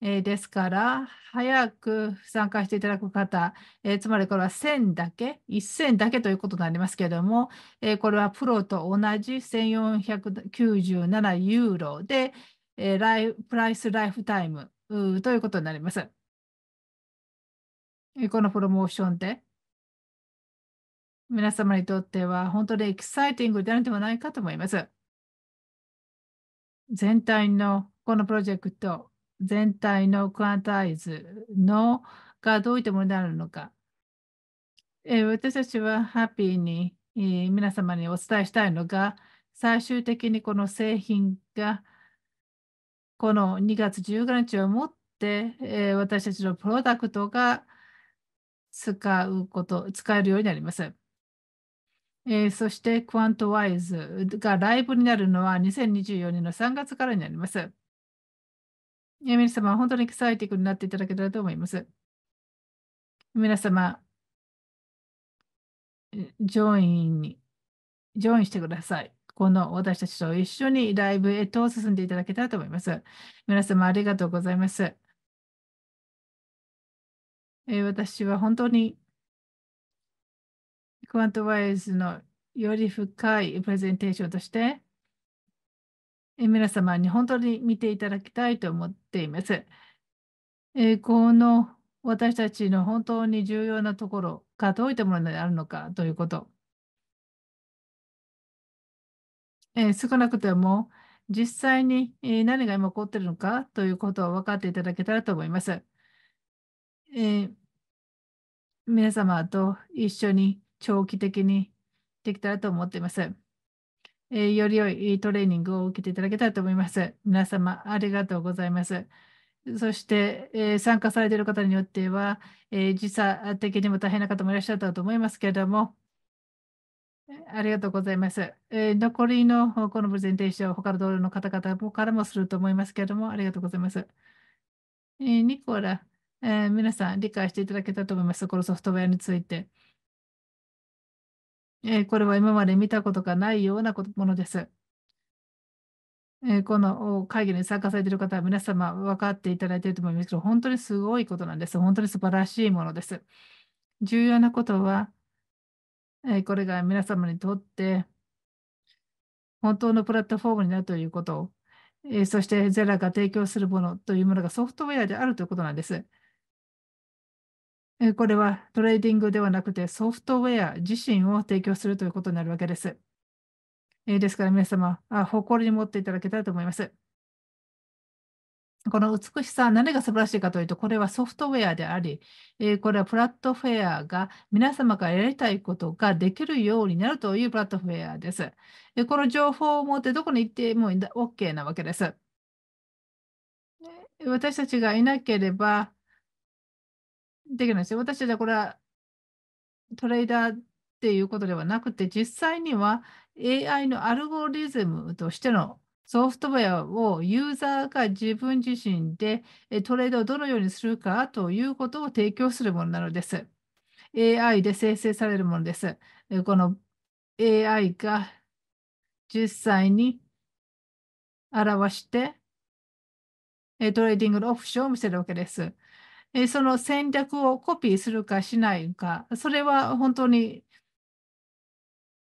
えー、ですから、早く参加していただく方、えー、つまりこれは1000だけ、1000だけということになりますけれども、えー、これはプロと同じ1497ユーロで、えー、プライスライフタイムということになります。このプロモーションで、皆様にとっては本当にエキサイティングであるのではないかと思います。全体のこのプロジェクト全体のクアンタイズのがどういったものになるのか、えー、私たちはハッピーに、えー、皆様にお伝えしたいのが最終的にこの製品がこの2月15日をもって、えー、私たちのプロダクトが使うこと使えるようになります。えー、そして、クワントワイズがライブになるのは2024年の3月からになります。皆様、本当にエキサイティングになっていただけたらと思います。皆様、ジョインに、ジョインしてください。この私たちと一緒にライブへと進んでいただけたらと思います。皆様、ありがとうございます。えー、私は本当にクワントワイズのより深いプレゼンテーションとして、皆様に本当に見ていただきたいと思っています。この私たちの本当に重要なところがどういったものであるのかということ。少なくとも実際に何が今起こっているのかということを分かっていただけたらと思います。皆様と一緒に長期的にできたらと思っています。えより良いトレーニングを受けていただけたらと思います。皆様、ありがとうございます。そして、え参加されている方によっては、え時差的にも大変な方もいらっしゃったと思いますけれども、ありがとうございます。え残りのこのプレゼンテーション、他の同僚の方々からもすると思いますけれども、ありがとうございます。えニコラ、え皆さん理解していただけたと思います。このソフトウェアについて。えー、これは今まで見たことがないようなものです。えー、この会議に参加されている方は皆様分かっていただいていると思いますけど、本当にすごいことなんです。本当に素晴らしいものです。重要なことは、えー、これが皆様にとって本当のプラットフォームになるということを、えー、そしてゼラが提供するものというものがソフトウェアであるということなんです。これはトレーディングではなくてソフトウェア自身を提供するということになるわけです。ですから皆様、誇りに持っていただけたらと思います。この美しさ、何が素晴らしいかというと、これはソフトウェアであり、これはプラットフェアが皆様からやりたいことができるようになるというプラットフェアです。この情報を持ってどこに行っても OK なわけです。私たちがいなければ、できるんですよ。私はこれはトレーダーっていうことではなくて、実際には AI のアルゴリズムとしてのソフトウェアをユーザーが自分自身でトレードをどのようにするかということを提供するものなのです。AI で生成されるものです。この AI が実際に表してトレーディングのオプションを見せるわけです。えその戦略をコピーするかしないか、それは本当に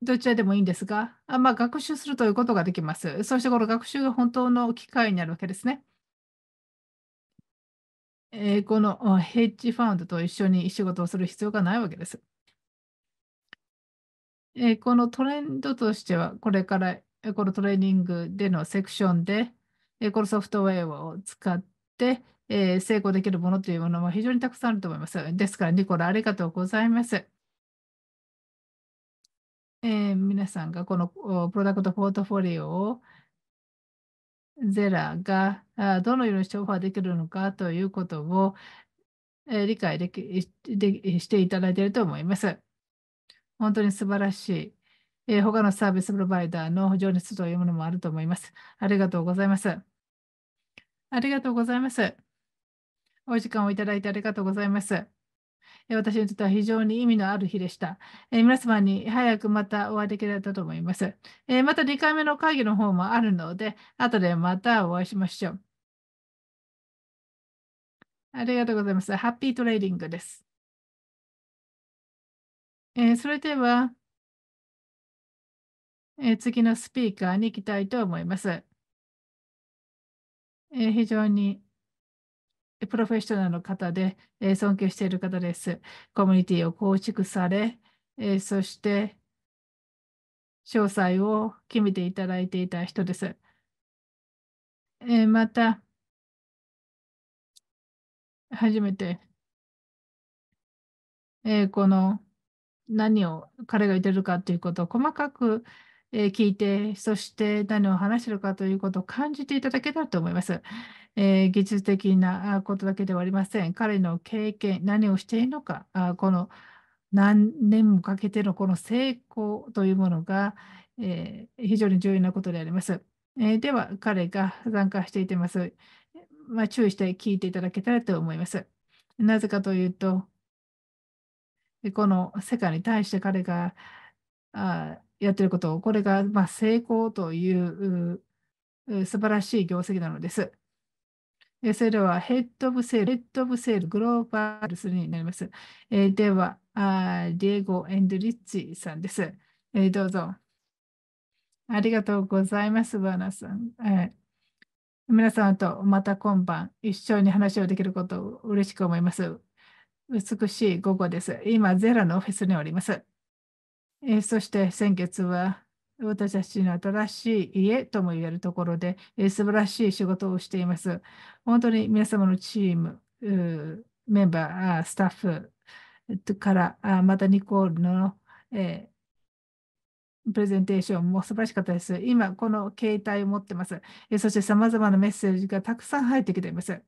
どちらでもいいんですが、まあ、学習するということができます。そしてこの学習が本当の機会になるわけですね。えー、このヘッジファンドと一緒に仕事をする必要がないわけです。えー、このトレンドとしては、これからこのトレーニングでのセクションで、このソフトウェアを使って、えー、成功できるものというものは非常にたくさんあると思います。ですから、ニコラ、ありがとうございます。えー、皆さんがこのプロダクトポートフォリオをゼラがどのようにしてオファーできるのかということを理解できしていただいていると思います。本当に素晴らしい。えー、他のサービスプロバイダーの情熱というものもあると思います。ありがとうございます。ありがとうございます。お時間をいただいてありがとうございます。私にとっては非常に意味のある日でした。え皆様に早くまたお会いできれたと思います、えまた2回目の会議の方もあるので、後でまたお会いしましょう。ありがとうございます。ハッピートレーディングです。えそれでは、え次のスピーカーに行きたいと思います。え非常にプロフェッショナルの方で、え尊敬している方です。コミュニティを構築され、えそして詳細を決めていただいていた人です。えまた、初めて、えこの何を彼が言ってるかということを細かく聞いて、そして何を話してるかということを感じていただけたらと思います。えー、技術的なことだけではありません。彼の経験、何をしているのか、あこの何年もかけてのこの成功というものが、えー、非常に重要なことであります。えー、では、彼が参加していてます。まあ、注意して聞いていただけたらと思います。なぜかというと、この世界に対して彼があやってること、これがま成功という素晴らしい業績なのです。それはヘッドオブセール、ヘッドオブセール、グローバルスになります。えー、では、あディエゴ・エンドリッチさんです、えー、どうぞ。ありがとうございます、バーナさん。えー皆さんとまた今晩一緒に話をできることを嬉しく思います。美しい午後です。今、ゼラのオフィスにおります。えー、そして先月は私たちの新しい家とも言えるところで、え素晴らしい仕事をしています。本当に皆様のチーム、ーメンバー、スタッフから、またニコールの、えプレゼンテーションも素晴らしかったです。今、この携帯を持ってます。そして様々なメッセージがたくさん入ってきています。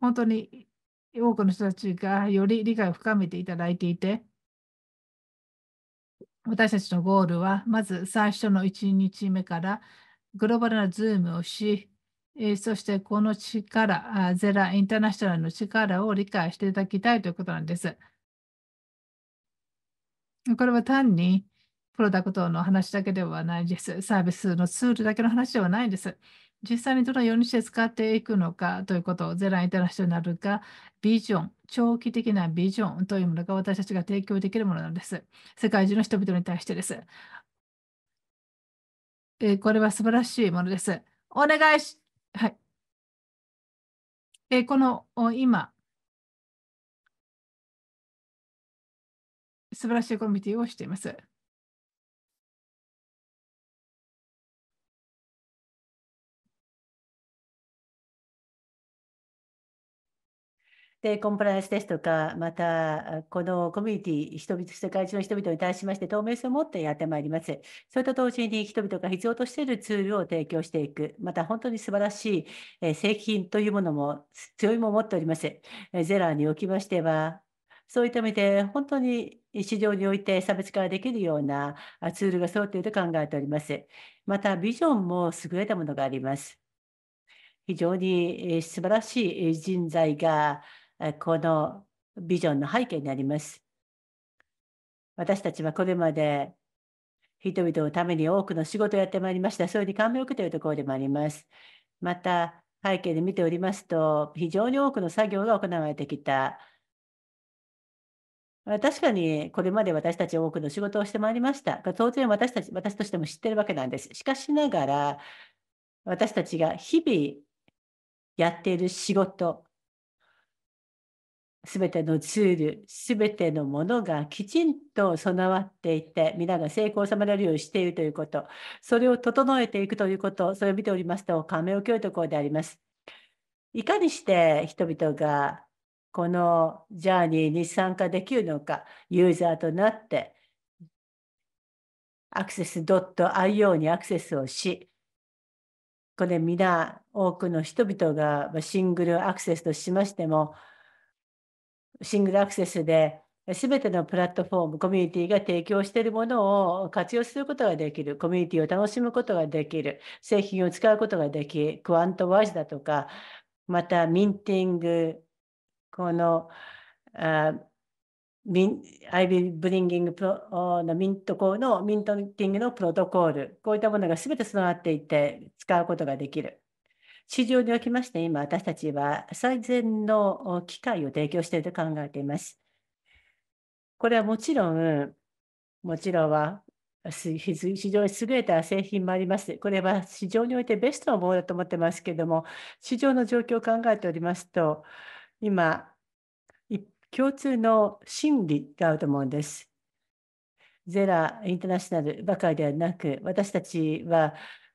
本当に多くの人たちがより理解を深めていただいていて、私たちのゴールは、まず最初の1日目からグローバルなズームをし、そしてこの力、ゼラ・インターナショナルの力を理解していただきたいということなんです。これは単にプロダクトの話だけではないです。サービスのツールだけの話ではないんです。実際にどのようにして使っていくのかということをゼラインターナショナルがビジョン、長期的なビジョンというものが私たちが提供できるものなんです。世界中の人々に対してです。えこれは素晴らしいものです。お願いし、はい。えこの今、素晴らしいコミュニティをしています。で、コンプライアンスですとか、また、このコミュニティ、人々、世界中の人々に対しまして透明性を持ってやってまいります。それと同時に、人々が必要としているツールを提供していく、また本当に素晴らしい製品というものも、強いも持っております。ゼラーにおきましては、そういった意味で、本当に市場において差別化ができるようなツールが揃っていると考えております。また、ビジョンも優れたものがあります。非常に素晴らしい人材がこのビジョンの背景になります。私たちはこれまで人々のために多くの仕事をやってまいりました。それに感銘を受けているところでもあります。また背景で見ておりますと、非常に多くの作業が行われてきた。確かにこれまで私たち多くの仕事をしてまいりました。当然私たち、私としても知ってるわけなんです。しかしながら、私たちが日々やっている仕事、すべてのツール、すべてのものがきちんと備わっていて、皆が成功を収められるようにしているということ、それを整えていくということ、それを見ておりますと、感銘を受けるところであります。いかにして人々がこのジャーニーに参加できるのか、ユーザーとなって、アクセス .io にアクセスをし、これ皆多くの人々がシングルアクセスとしましても、シングルアクセスで、すべてのプラットフォーム、コミュニティが提供しているものを活用することができる、コミュニティを楽しむことができる、製品を使うことができ、クワントワイズだとか、またミンティング、この、あ I will b r ン n g i n g のミントコのミントティングのプロトコール、こういったものがすべて備わっていて使うことができる。市場におきまして今私たちは最善の機会を提供していると考えています。これはもちろん、もちろんは非常に優れた製品もあります。これは市場においてベストのものだと思ってますけれども、市場の状況を考えておりますと、今、共通の心理があると思うんです。ゼラインターナショナルばかりではなく、私たちは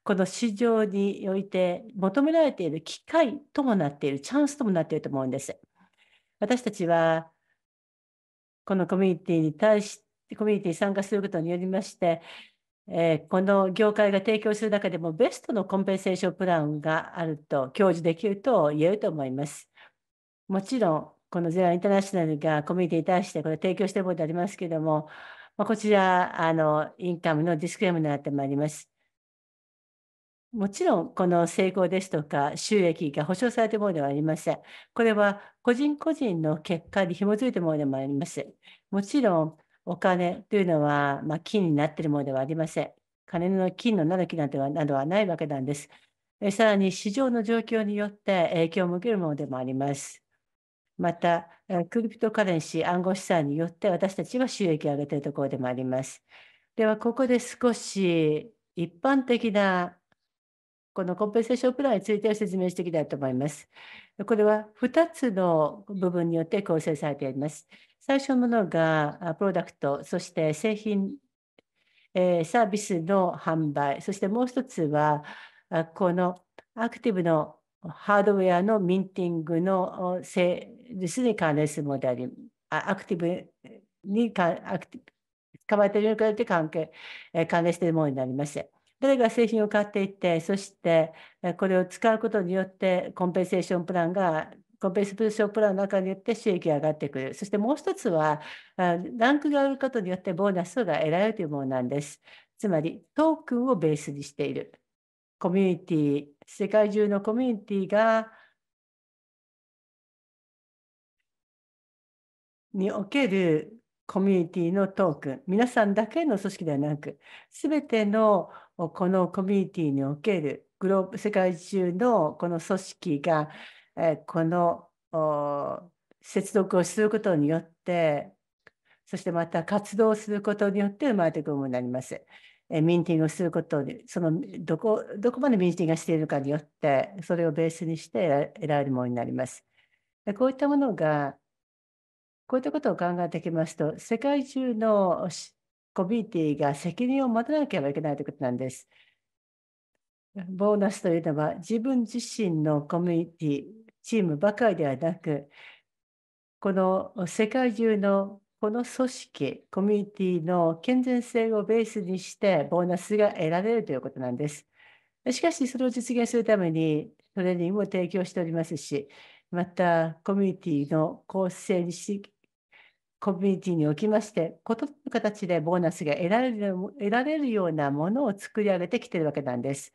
この市場において求められている機会ともなっている、チャンスともなっていると思うんです。私たちは、このコミュニティに対して、コミュニティに参加することによりまして、えー、この業界が提供する中でもベストのコンペンセーションプランがあると享受できると言えると思います。もちろん、このゼロインターナショナルがコミュニティに対してこれ提供しているものでありますけれども、まあ、こちら、あの、インカムのディスクレームになってまいります。もちろん、この成功ですとか収益が保証されているものではありません。これは個人個人の結果に紐づいているものでもあります。もちろん、お金というのは、まあ、金になっているものではありません。金の金のなる木なんてはなどはないわけなんです。さらに市場の状況によって影響を受けるものでもあります。また、クリプトカレンシー、暗号資産によって私たちは収益を上げているところでもあります。では、ここで少し一般的なこのコンペンセーションプランについて説明していきたいと思います。これは2つの部分によって構成されています。最初のものがプロダクト、そして製品、えサービスの販売、そしてもう1つは、このアクティブのハードウェアのミンティングのセールスに関連するものであり、アクティブにかアクティブ使われているに関係関連しているものになります。誰が製品を買っていってそしてこれを使うことによってコンペンセーションプランがコンペンセーションプランの中によって収益が上がってくる。そしてもう一つは、ランクが上がることによってボーナスが得られるというものなんです。つまり、トークンをベースにしている。コミュニティ、世界中のコミュニティが、におけるコミュニティのトークン、皆さんだけの組織ではなく、すべてのこのコミュニティにおけるグローブ世界中のこの組織が、えこの接続をすることによって、そしてまた活動することによって生まれてくるものになります。えミーティングをすることに、そのどこどこまでミーティングがしているかによって、それをベースにして得られるものになります。こういったものがこういったことを考えてきますと、世界中のコミュニティが責任を持たなければいけないということなんです。ボーナスというのは自分自身のコミュニティ、チームばかりではなく、この世界中のこの組織、コミュニティの健全性をベースにしてボーナスが得られるということなんです。しかし、それを実現するためにトレーニングを提供しておりますし、またコミュニティの構成にしコミュニティにおきまして、異なる形でボーナスが得られる得られるようなものを作り上げてきているわけなんです。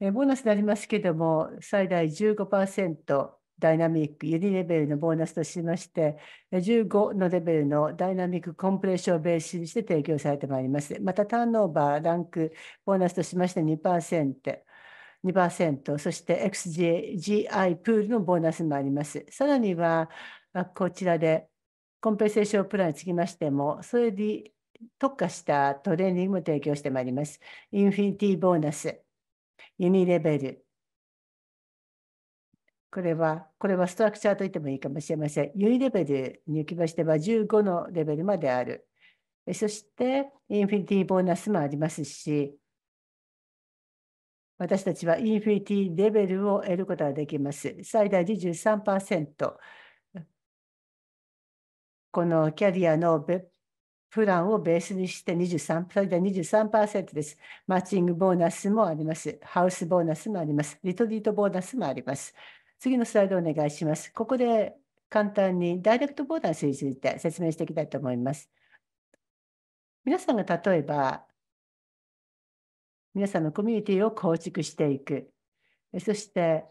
えボーナスになりますけども、最大15%ダイナミック、ユニレベルのボーナスとしまして、15のレベルのダイナミックコンプレッションをベースにして提供されてまいります。また、ターンオーバー、ランク、ボーナスとしまして2%。2%そして XGI プールのボーナスもあります。さらには、こちらでコンペンセーションプランにつきましても、それに特化したトレーニングも提供してまいります。インフィニティボーナス、ユニレベル。これは、これはストラクチャーと言ってもいいかもしれません。ユニレベルにおきましては15のレベルまである。そして、インフィニティボーナスもありますし、私たちはインフィニティレベルを得ることができます。最大23%。このキャリアのプランをベースにして23、それで23%です。マッチングボーナスもあります。ハウスボーナスもあります。リトリートボーナスもあります。次のスライドお願いします。ここで簡単にダイレクトボーナスについて説明していきたいと思います。皆さんが例えば、皆さんのコミュニティを構築していく。そして、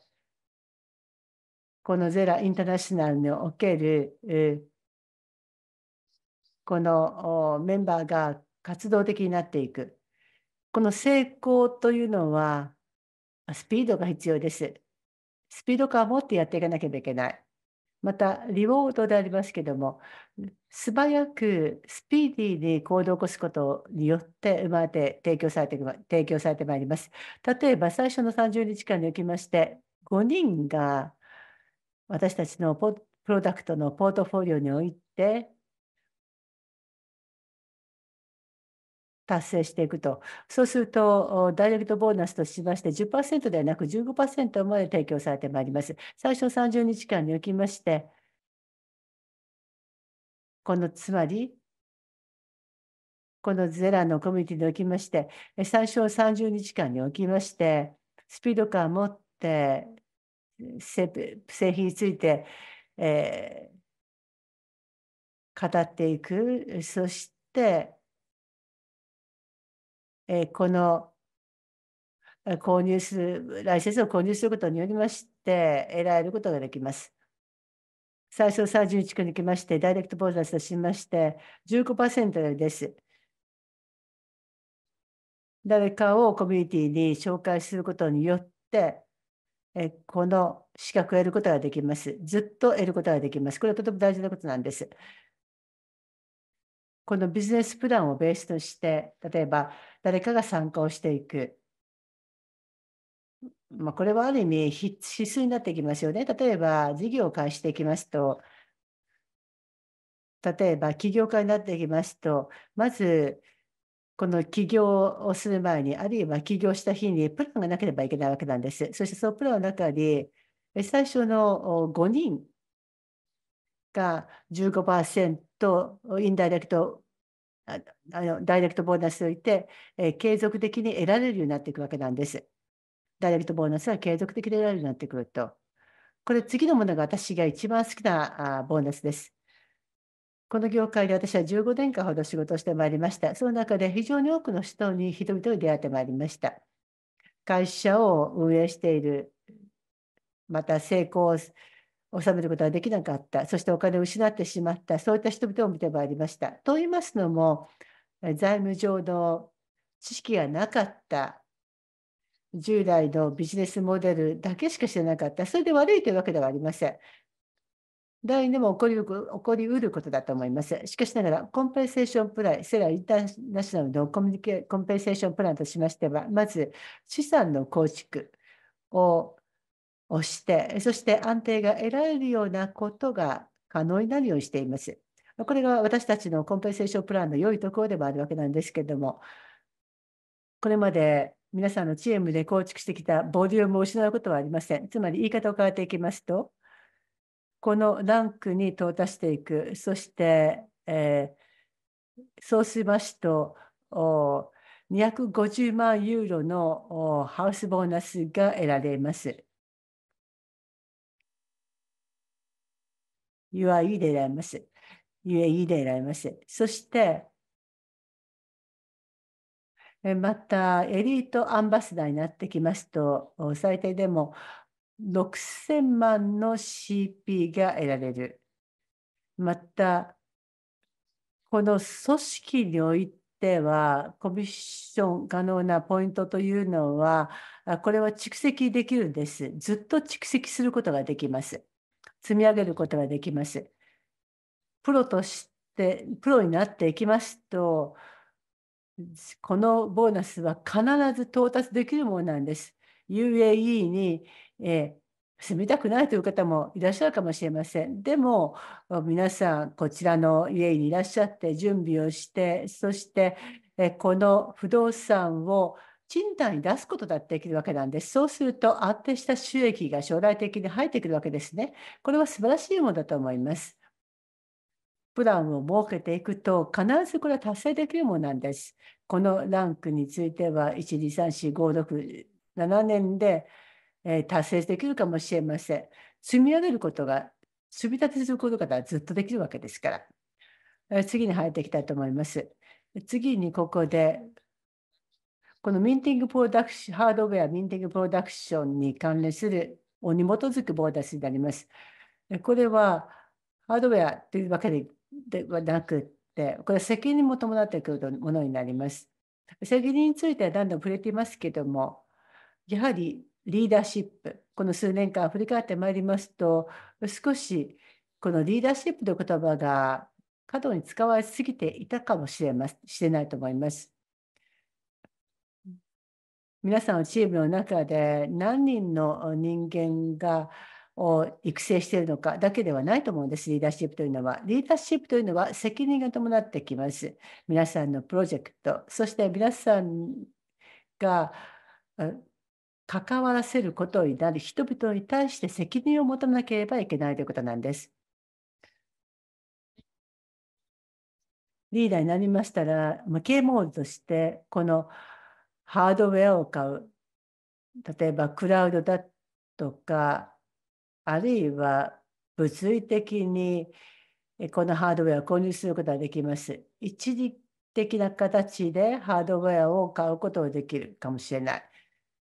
このゼラインターナショナルにおけるこのメンバーが活動的になっていく。この成功というのは、スピードが必要です。スピード感を持ってやっていかなければいけない。また、リモードでありますけども、素早くスピーディーに行動を起こすことによって生まれて提供されて提供されてまいります。例えば、最初の30日間におきまして、5人が私たちのプロダクトのポートフォリオにおいて、達成していくと。そうすると、ダイレクトボーナスとしまして10%ではなく15%まで提供されてまいります。最初30日間におきまして、このつまり、このゼラのコミュニティにおきまして、最初30日間におきまして、スピード感を持って、製品について、えー、語っていく、そして、えこの購入する、ライセンスを購入することによりまして、得られることができます。最初31区に来まして、ダイレクトボーナスとしまして、15%です。誰かをコミュニティに紹介することによって、えこの資格を得ることができます。ずっと得ることができます。これはとても大事なことなんです。このビジネスプランをベースとして例えば誰かが参加をしていく、まあ、これはある意味必須になってきますよね例えば事業を開始していきますと例えば起業家になっていきますとまずこの起業をする前にあるいは起業した日にプランがなければいけないわけなんですそしてそのプランの中に最初の5人が15%インダイレクトあのダイレクトボーナスをいて、えー、継続的に得られるようになっていくわけなんです。ダイレクトボーナスは継続的に得られるようになってくると。これ次のものが私が一番好きなあボーナスです。この業界で私は15年間ほど仕事をしてまいりました。その中で非常に多くの人に人々に出会ってまいりました。会社を運営している、また成功収めることができなかった、そしてお金を失ってしまった、そういった人々を見てまいりました。と言いますのも、財務上の知識がなかった、従来のビジネスモデルだけしかしてなかった、それで悪いというわけではありません。誰にでも起こりうる起こりうることだと思います。しかしながら、コンペンセーションプラン、セラインターナショナルのコミュニケコンペンセーションプランとしましては、まず資産の構築ををして、そして安定が得られるようなことが可能になるようにしています。これが私たちのコンペンセーションプランの良いところでもあるわけなんですけれども、これまで皆さんのチームで構築してきたボリュームを失うことはありません。つまり言い方を変えていきますと、このランクに到達していく、そして、えー、そうしますと、250万ユーロのハウスボーナスが得られます。ゆえいでられます。ゆえいでられます。そして、またエリートアンバサダーになってきますと最低でも6000万の CP が得られるまたこの組織においてはコミッション可能なポイントというのはこれは蓄積できるんですずっと蓄積することができます積み上げることができます。プロとしてプロになっていきますとこのボーナスは必ず到達できるものなんです。UAE に、えー、住みたくないという方もいらっしゃるかもしれません。でも皆さんこちらの家にいらっしゃって準備をしてそして、えー、この不動産を賃貸に出すことだってできるわけなんです。そうすると安定した収益が将来的に入ってくるわけですね。これは素晴らしいものだと思います。プランを設けていくと必ずこれは達成できるものなんです。このランクについては1234567年で、えー、達成できるかもしれません。積み上げることが積み立てすることがずっとできるわけですから。次に入っていきたいと思います。次にここでこのミンティングプロダクション、ハードウェア、ミンティングプロダクションに関連する、をに基づくボーダスになります。これは、ハードウェアというわけではなくて、これは責任も伴ってくるものになります。責任についてはだんだん触れていますけども、やはりリーダーシップ、この数年間振り返ってまいりますと、少しこのリーダーシップという言葉が過度に使われすぎていたかもしれましれないと思います。皆さんのチームの中で何人の人間がを育成しているのかだけではないと思うんです、リーダーシップというのは。リーダーシップというのは責任が伴ってきます。皆さんのプロジェクト、そして皆さんが関わらせることになる人々に対して責任を持たなければいけないということなんです。リーダーになりましたら、無形モードとして、このハードウェアを買う。例えばクラウドだとか、あるいは物理的にこのハードウェアを購入することができます。一時的な形でハードウェアを買うことができるかもしれない。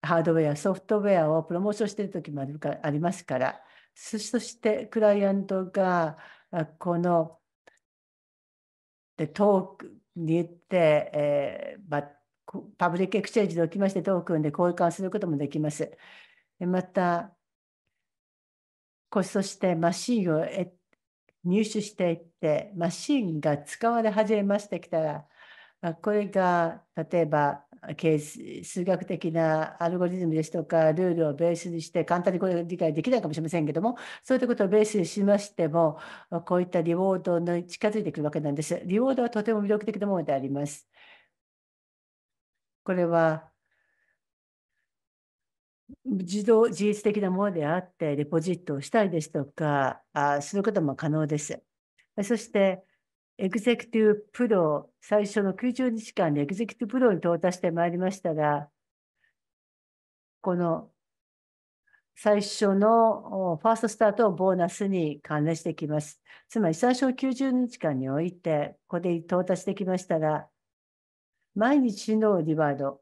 ハードウェア、ソフトウェアをプロモーションしている時もありますから、そしてクライアントがこのでークに行って、えー、パブリックエクチェンジでおきましてトークンで交換することもできます。また、そしてマシンを入手していって、マシンが使われ始めましてきたら、これが例えば数学的なアルゴリズムですとかルールをベースにして簡単にこれ理解できないかもしれませんけどもそういったことをベースにしましてもこういったリウォードに近づいてくるわけなんです。リウォードはとても魅力的なものであります。これは自動自律的なものであって、リポジットをしたりですとか、あすることも可能です。そして、エグゼクティブプロ、最初の90日間でエグゼクティブプロに到達してまいりましたが、この最初のファーストスタートをボーナスに関連してきます。つまり最初の90日間において、ここで到達できましたが、毎日のリワード、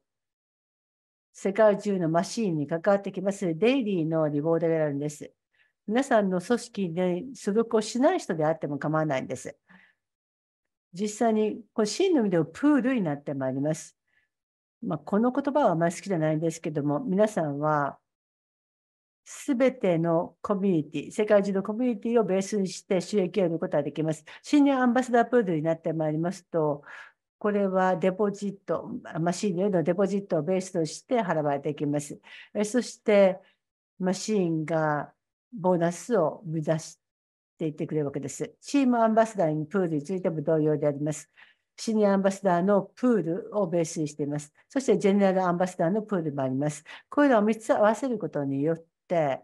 世界中のマシーンに関わってきますデイリーのリボードがあるんです。皆さんの組織で所属をしない人であっても構わないんです。実際に、これ真の意味ではプールになってまいります。まあ、この言葉はあまり好きじゃないんですけども、皆さんはすべてのコミュニティ、世界中のコミュニティをベースにして収益を得ることができます。新年アンバサダープールになってまいりますと、これはデポジット、マシンへのデポジットをベースとして払われていきます。そして、マシンがボーナスを目指していってくれるわけです。チームアンバサダーにプールについても同様であります。シニアアンバサダーのプールをベースにしています。そして、ジェネラルアンバサダーのプールもあります。こういうのを3つ合わせることによって、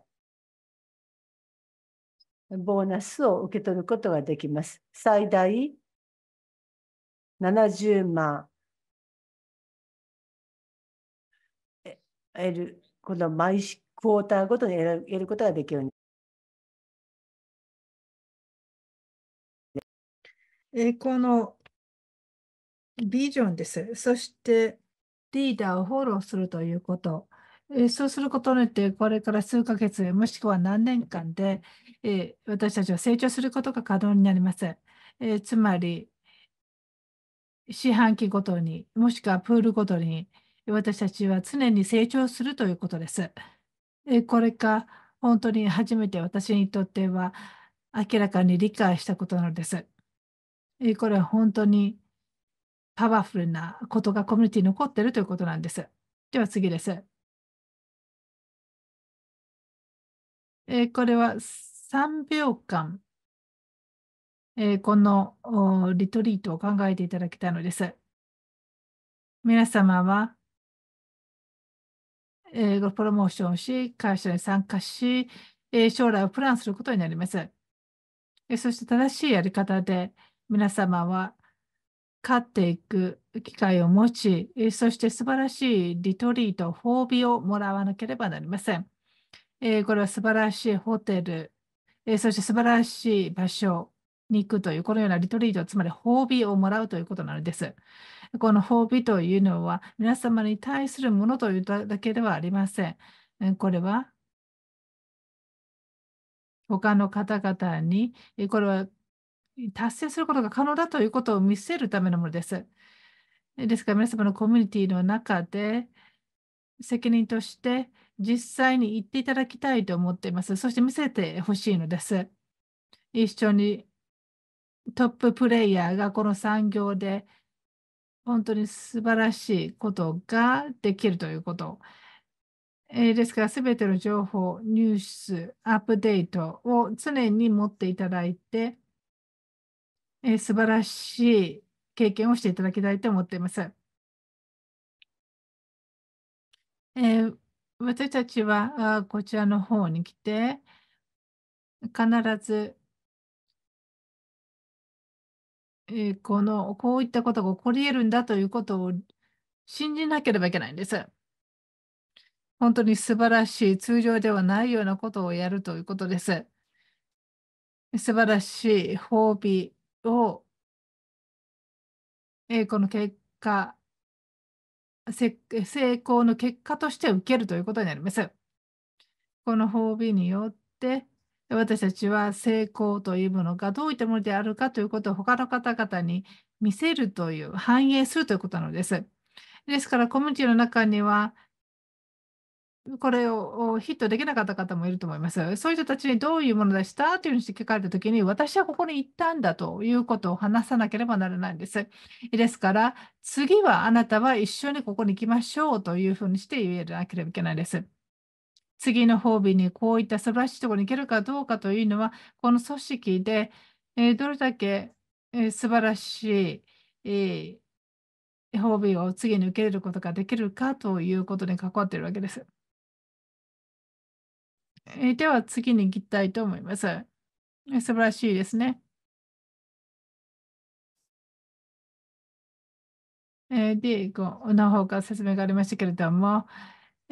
ボーナスを受け取ることができます。最大70万得る、この毎クォーターごとに得ることができるように。えこのビジョンです。そしてリーダーをフォローするということ。そうすることによって、これから数ヶ月、もしくは何年間で、私たちは成長することが可能になります。つまり、四半期ごとに、もしくはプールごとに、私たちは常に成長するということです。これか、本当に初めて私にとっては明らかに理解したことなのです。これは本当にパワフルなことがコミュニティに残っているということなんです。では次です。これは3秒間えー、このリトリートを考えていただきたいのです。皆様は、えー、プロモーションし、会社に参加し、えー、将来をプランすることになります。えー、そして正しいやり方で皆様は勝っていく機会を持ち、えー、そして素晴らしいリトリート、褒美をもらわなければなりません。えー、これは素晴らしいホテル、えー、そして素晴らしい場所、に行くという、このようなリトリート、つまり褒美をもらうということなのです。この褒美というのは、皆様に対するものというだけではありません。これは、他の方々に、これは達成することが可能だということを見せるためのものです。ですから、皆様のコミュニティの中で、責任として実際に行っていただきたいと思っています。そして見せてほしいのです。一緒にトッププレイヤーがこの産業で本当に素晴らしいことができるということ。えー、ですから、すべての情報、ニュース、アップデートを常に持っていただいて、えー、素晴らしい経験をしていただきたいと思っています。えー、私たちはこちらの方に来て、必ずえー、このこういったことが起こり得るんだということを信じなければいけないんです。本当に素晴らしい、通常ではないようなことをやるということです。素晴らしい褒美を、えー、この結果、成功の結果として受けるということになります。この褒美によって、私たちは成功というものがどういったものであるかということを他の方々に見せるという、反映するということなのです。ですから、コミュニティの中には、これをヒットできなかった方もいると思います。そういう人たちにどういうものでしたというふうに聞かれたときに、私はここに行ったんだということを話さなければならないんです。ですから、次はあなたは一緒にここに行きましょうというふうにして言えなければいけないです。次の褒美にこういった素晴らしいところに行けるかどうかというのは、この組織で、えどれだけ、え素晴らしい、え褒美を次に受け入れることができるかということに関わっているわけです。えでは次に行きたいと思います。素晴らしいですね。えー、で、この方から説明がありましたけれども、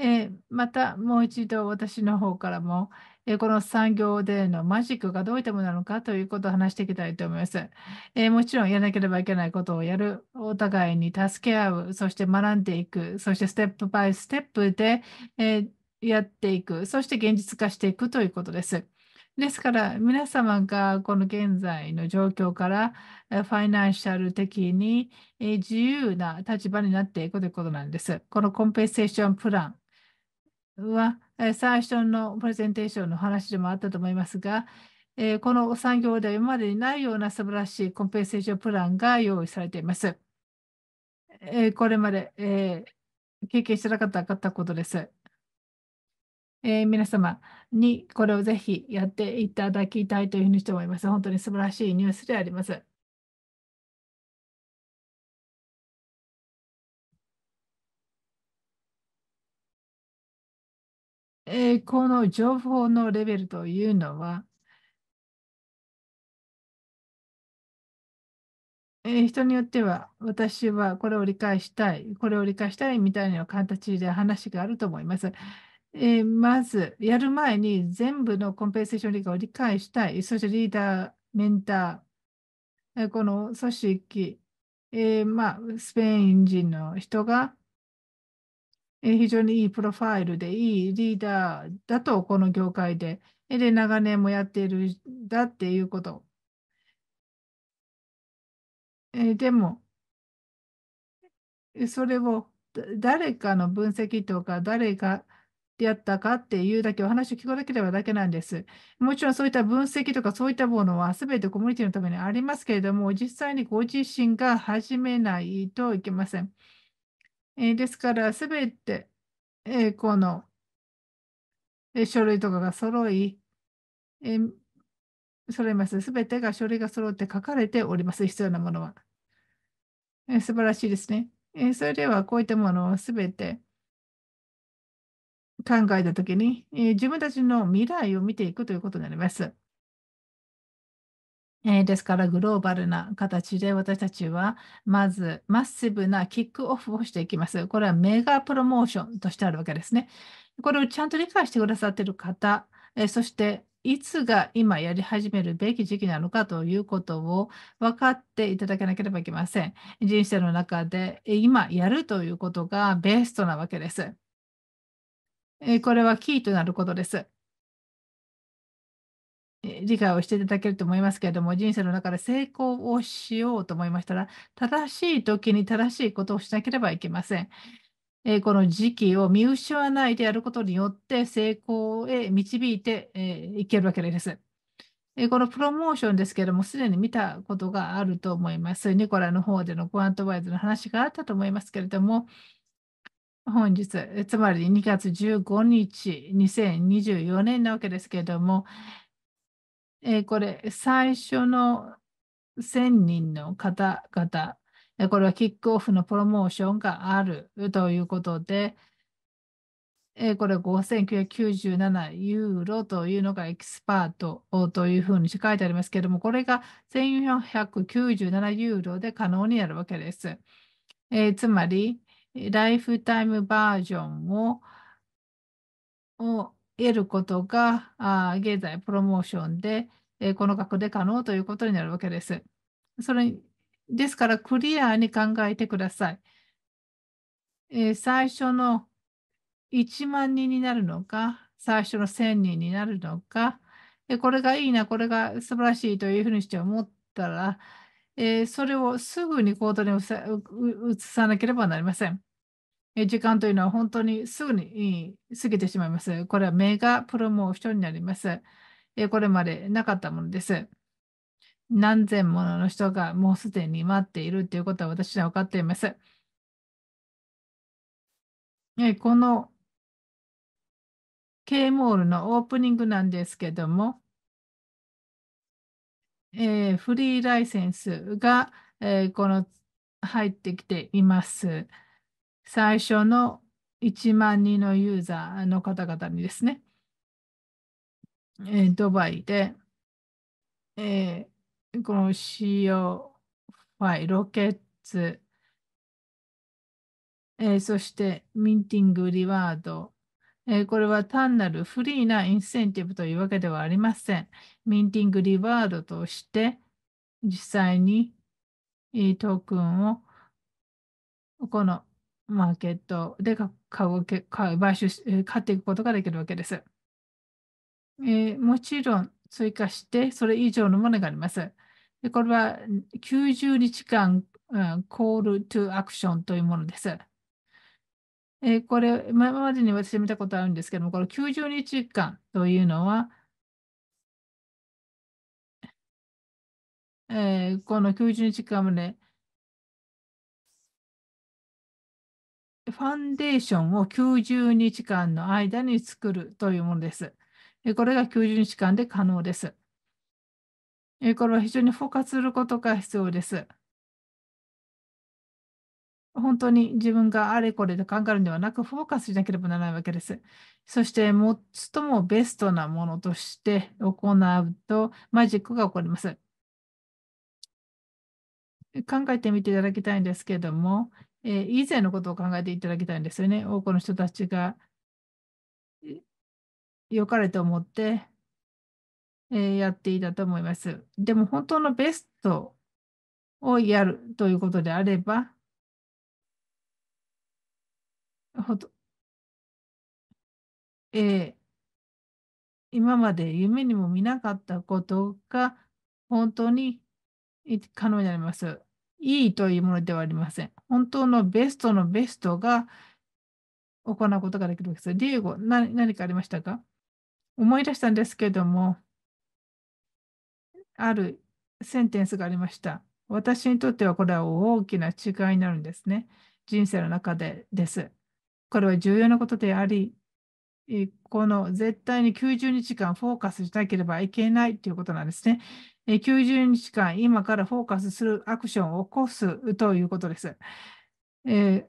えまたもう一度私の方からも、えこの産業でのマジックがどういったものなのかということを話していきたいと思います。えもちろんやらなければいけないことをやる、お互いに助け合う、そして学んでいく、そしてステップバイステップで、えやっていく、そして現実化していくということです。ですから皆様がこの現在の状況からファイナンシャル的に自由な立場になっていくということなんです。このコンペンセーションプランは最初のプレゼンテーションの話でもあったと思いますが、この産業では今までにないような素晴らしいコンペンセーションプランが用意されています。これまで経験してなかったことです。え皆様にこれをぜひやっていただきたいというふうにして思います。本当に素晴らしいニュースであります。えー、この情報のレベルというのは、えー、人によっては私はこれを理解したい、これを理解したいみたいな形で話があると思います。えー、まず、やる前に全部のコンペンセーション理解を理解したい、そしてリーダー、メンター、この組織、えー、まあ、スペイン人の人がえ非常にいいプロファイルでいいリーダーだと、この業界で、で、長年もやっているだっていうこと。えでも、それを誰かの分析とか、誰がやったかっていうだけお話を聞かなければだけなんです。もちろんそういった分析とかそういったものは全てコミュニティのためにありますけれども、実際にご自身が始めないといけません。えー、ですから、すべて、えー、この、えー、書類とかが揃い、えー、揃います。すべてが書類が揃って書かれております。必要なものは。えー、素晴らしいですね。えー、それでは、こういったものをすべて考えたときに、えー、自分たちの未来を見ていくということになります。えー、ですからグローバルな形で私たちはまずマッシブなキックオフをしていきます。これはメガプロモーションとしてあるわけですね。これをちゃんと理解してくださっている方、えー、そしていつが今やり始めるべき時期なのかということを分かっていただかなければいけません。人生の中で今やるということがベストなわけです。えこれはキーとなることです。理解をしていただけると思いますけれども、人生の中で成功をしようと思いましたら、正しい時に正しいことをしなければいけません。えこの時期を見失わないでやることによって成功へ導いて、えいけるわけです。このプロモーションですけれども、すでに見たことがあると思います。ニコラの方でのクアントワイズの話があったと思いますけれども、本日、つまり2月15日、2024年なわけですけれども、えー、これ、最初の1000人の方々、これはキックオフのプロモーションがあるということで、これ5997ユーロというのがエキスパートというふうに書いてありますけれども、これが1497ユーロで可能になるわけです。えー、つまり、ライフタイムバージョンを得ることがあ現在プロモーションでえこの額で可能ということになるわけです。それですから、クリアに考えてください。え最初の1万人になるのか、最初の1000人になるのか、えこれがいいな、これが素晴らしいというふうにして思ったら、えそれをすぐに行動に移さなければなりません。時間というのは本当にすぐに過ぎてしまいます。これはメガプロモーションになります。これまでなかったものです。何千ものの人がもうすでに待っているということは私は分かっています。この K モールのオープニングなんですけども、えフリーライセンスが、えこの入ってきています。最初の1万人のユーザーの方々にですね、えー、ドバイで、えー、この CO ファイ、ロケッツ、えー、そしてミンティングリワード、えこれは単なるフリーなインセンティブというわけではありません。ミンティングリワードとして実際にトークンをこのマーケットで株う、買収し、買っていくことができるわけです。えー、もちろん追加してそれ以上のものがあります。でこれは90日間、うん、コールトゥアクションというものです。えー、これ、今までに私見たことあるんですけども、この90日間というのは、えー、この90日間まね、ファンデーションを90日間の間に作るというものです。これが90日間で可能です。これは非常にフォーカスすることが必要です。本当に自分があれこれで考えるのではなく、フォーカスしなければならないわけです。そして、最もベストなものとして行うと、マジックが起こります。考えてみていただきたいんですけれども、えー、以前のことを考えていただきたいんですよね。多くの人たちが良かれと思って、えー、やっていたと思います。でも本当のベストをやるということであれば、ほとえー、今まで夢にも見なかったことが本当に可能になります。いいというものではありません。本当のベストのベストが行うことができるわけです。ディエゴ、何かありましたか思い出したんですけども、あるセンテンスがありました。私にとってはこれは大きな違いになるんですね。人生の中でです。これは重要なことであり、この絶対に90日間フォーカスしなければいけないということなんですね。90日間、今からフォーカスするアクションを起こすということです。え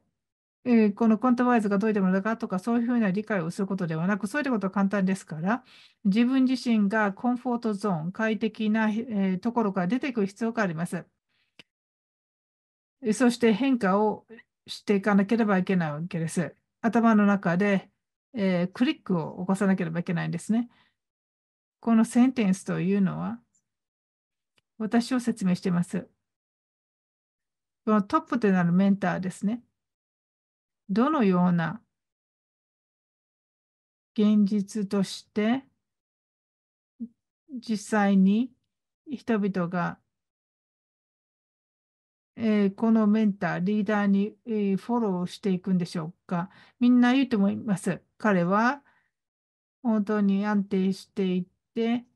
ー、このコントワイズがどういうものかとか、そういうふうな理解をすることではなく、そういうことは簡単ですから、自分自身がコンフォートゾーン、快適な、えところから出ていく必要があります。そして変化をしていかなければいけないわけです。頭の中で、えー、クリックを起こさなければいけないんですね。このセンテンスというのは、私を説明しています。このトップとなるメンターですね。どのような現実として実際に人々が、えー、このメンター、リーダーに、えー、フォローしていくんでしょうか。みんな言うと思います。彼は本当に安定していて、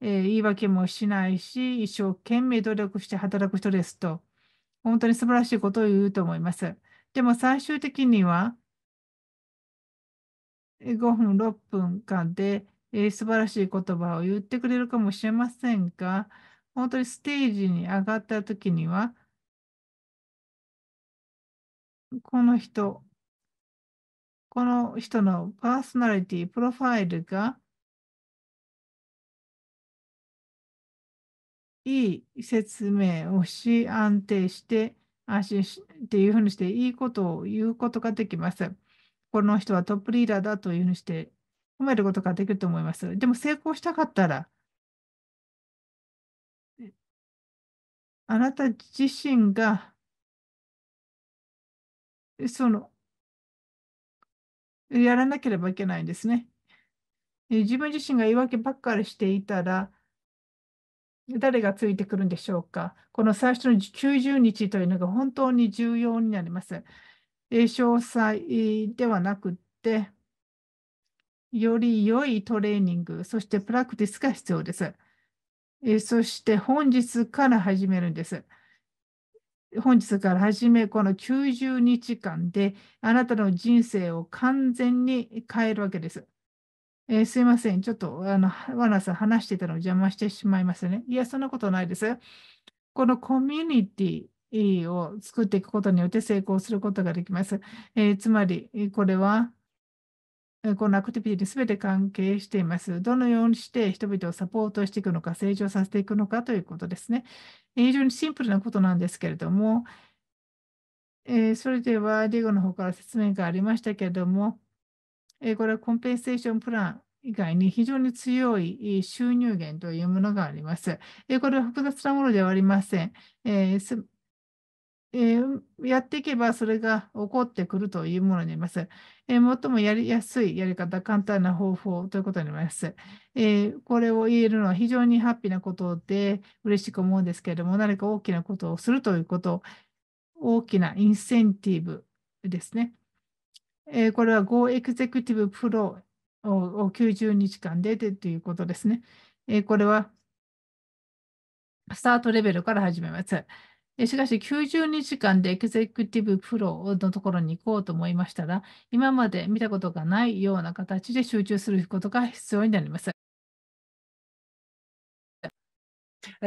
えー、言い訳もしないし、一生懸命努力して働く人ですと、本当に素晴らしいことを言うと思います。でも最終的には、5分、6分間で、えー、素晴らしい言葉を言ってくれるかもしれませんが、本当にステージに上がった時には、この人、この人のパーソナリティ、プロファイルがいい説明をし、安定して、安心しっていうふうにして、いいことを言うことができます。この人はトップリーダーだというふうにして、褒めることができると思います。でも成功したかったら、あなた自身が、その、やらなければいけないんですね。自分自身が言い訳ばっかりしていたら、誰がついてくるんでしょうか。この最初の90日というのが本当に重要になります。詳細ではなくて、より良いトレーニング、そしてプラクティスが必要です。そして本日から始めるんです。本日から始め、この90日間であなたの人生を完全に変えるわけです。えー、すいません。ちょっと、あの、ワナさん話してたのを邪魔してしまいましたね。いや、そんなことないです。このコミュニティを作っていくことによって成功することができます。えー、つまり、これは、このアクティビティに全て関係しています。どのようにして人々をサポートしていくのか、成長させていくのかということですね。非常にシンプルなことなんですけれども、えー、それでは、リゴの方から説明がありましたけれども、これはコンペンセーションプラン以外に非常に強い収入源というものがあります。これは複雑なものではありません。えーえやっていけばそれが起こってくるというものになります。え最もやりやすいやり方、簡単な方法ということになります、えこれを言えるのは非常にハッピーなことで嬉しく思うんですけれども、何か大きなことをするということ、大きなインセンティブですね。えー、これは Go Executive Pro を90日間でということですね。えー、これはスタートレベルから始めます。しかし、90日間でエクゼクティブプロのところに行こうと思いましたら、今まで見たことがないような形で集中することが必要になります。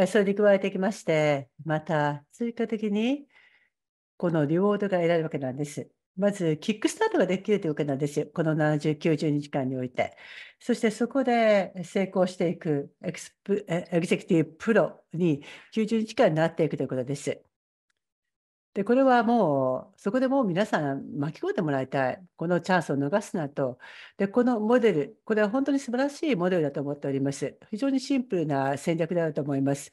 それに加えてきまして、また追加的にこのリワードが得られるわけなんです。まず、キックスタートができるというわけなんですよ。この70、90日間において。そしてそこで成功していくエクスプエグゼクティブプロに90日間になっていくということです。で、これはもう、そこでもう皆さん巻き込んでもらいたい。このチャンスを逃すなと。で、このモデル、これは本当に素晴らしいモデルだと思っております。非常にシンプルな戦略だと思います。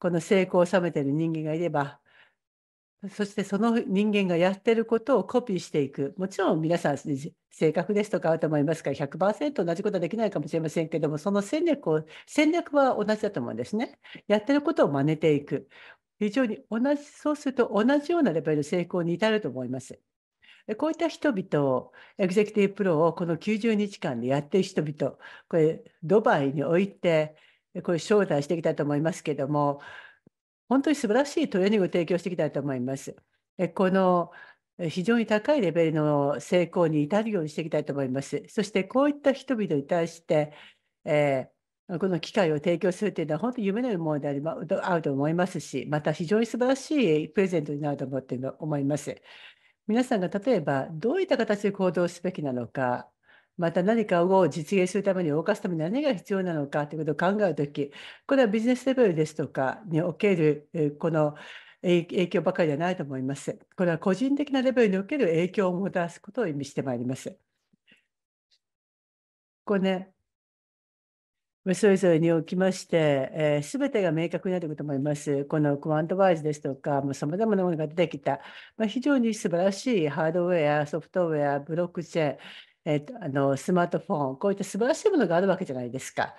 この成功を収めている人間がいれば、そしてその人間がやってることをコピーしていく。もちろん皆さん性格ですとかあると思いますから100%同じことはできないかもしれませんけども、その戦略を、戦略は同じだと思うんですね。やってることを真似ていく。非常に同じ、そうすると同じようなレベルの成功に至ると思います。こういった人々を、エグゼクティブプロをこの90日間でやっている人々、これ、ドバイにおいて、これ招待してきたと思いますけども、本当に素晴らしいトレーニングを提供していきたいと思います。この非常に高いレベルの成功に至るようにしていきたいと思います。そしてこういった人々に対して、えー、この機会を提供するというのは本当に夢のようなものであり、ま、合うと思いますし、また非常に素晴らしいプレゼントになると思ってる思います。皆さんが例えばどういった形で行動すべきなのかまた何かを実現するために動かすために何が必要なのかということを考えるとき、これはビジネスレベルですとかにおけるこの影響ばかりではないと思います。これは個人的なレベルにおける影響をもたらすことを意味してまいります。これね、それぞれにおきまして、す、え、べ、てが明確になることもあります。このクワントワイズですとか、さまざまなものが出てきた、まあ、非常に素晴らしいハードウェア、ソフトウェア、ブロックチェーン、えとあのスマートフォンこういった素晴らしいものがあるわけじゃないですか。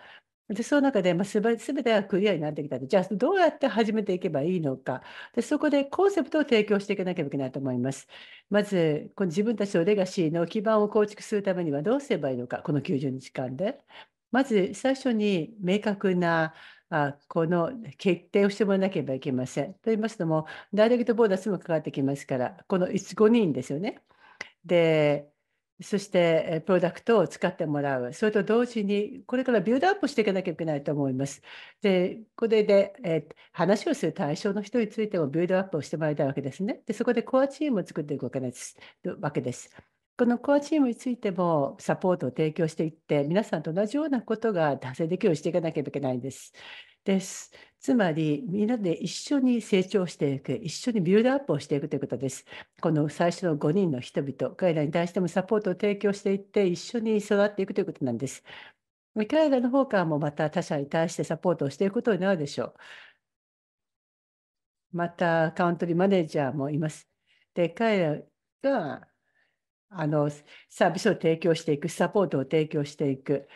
でその中で、まあ、すべてがクリアになってきたでじゃあどうやって始めていけばいいのかでそこでコンセプトを提供していかなければいけないと思いますまずこの自分たちのレガシーの基盤を構築するためにはどうすればいいのかこの90日間でまず最初に明確なあこの決定をしてもらわなければいけませんと言いますのもダイレクトボーダスもかかってきますからこの5人ですよねでそしてプロダクトを使ってもらう。それと同時に、これからビルドアップしていかなきゃいけないと思います。で、これで、え話をする対象の人についてもビルドアップをしてもらいたいわけですね。で、そこでコアチームを作っていくわけです。このコアチームについてもサポートを提供していって、皆さんと同じようなことが達成できるようにしていかなきゃいけないんです。です。つまりみんなで一緒に成長していく一緒にビルドアップをしていくということですこの最初の5人の人々彼らに対してもサポートを提供していって一緒に育っていくということなんです彼らの方からもまた他者に対してサポートをしていくことになるでしょうまたカウントリーマネージャーもいますで彼らがあのサービスを提供していくサポートを提供していく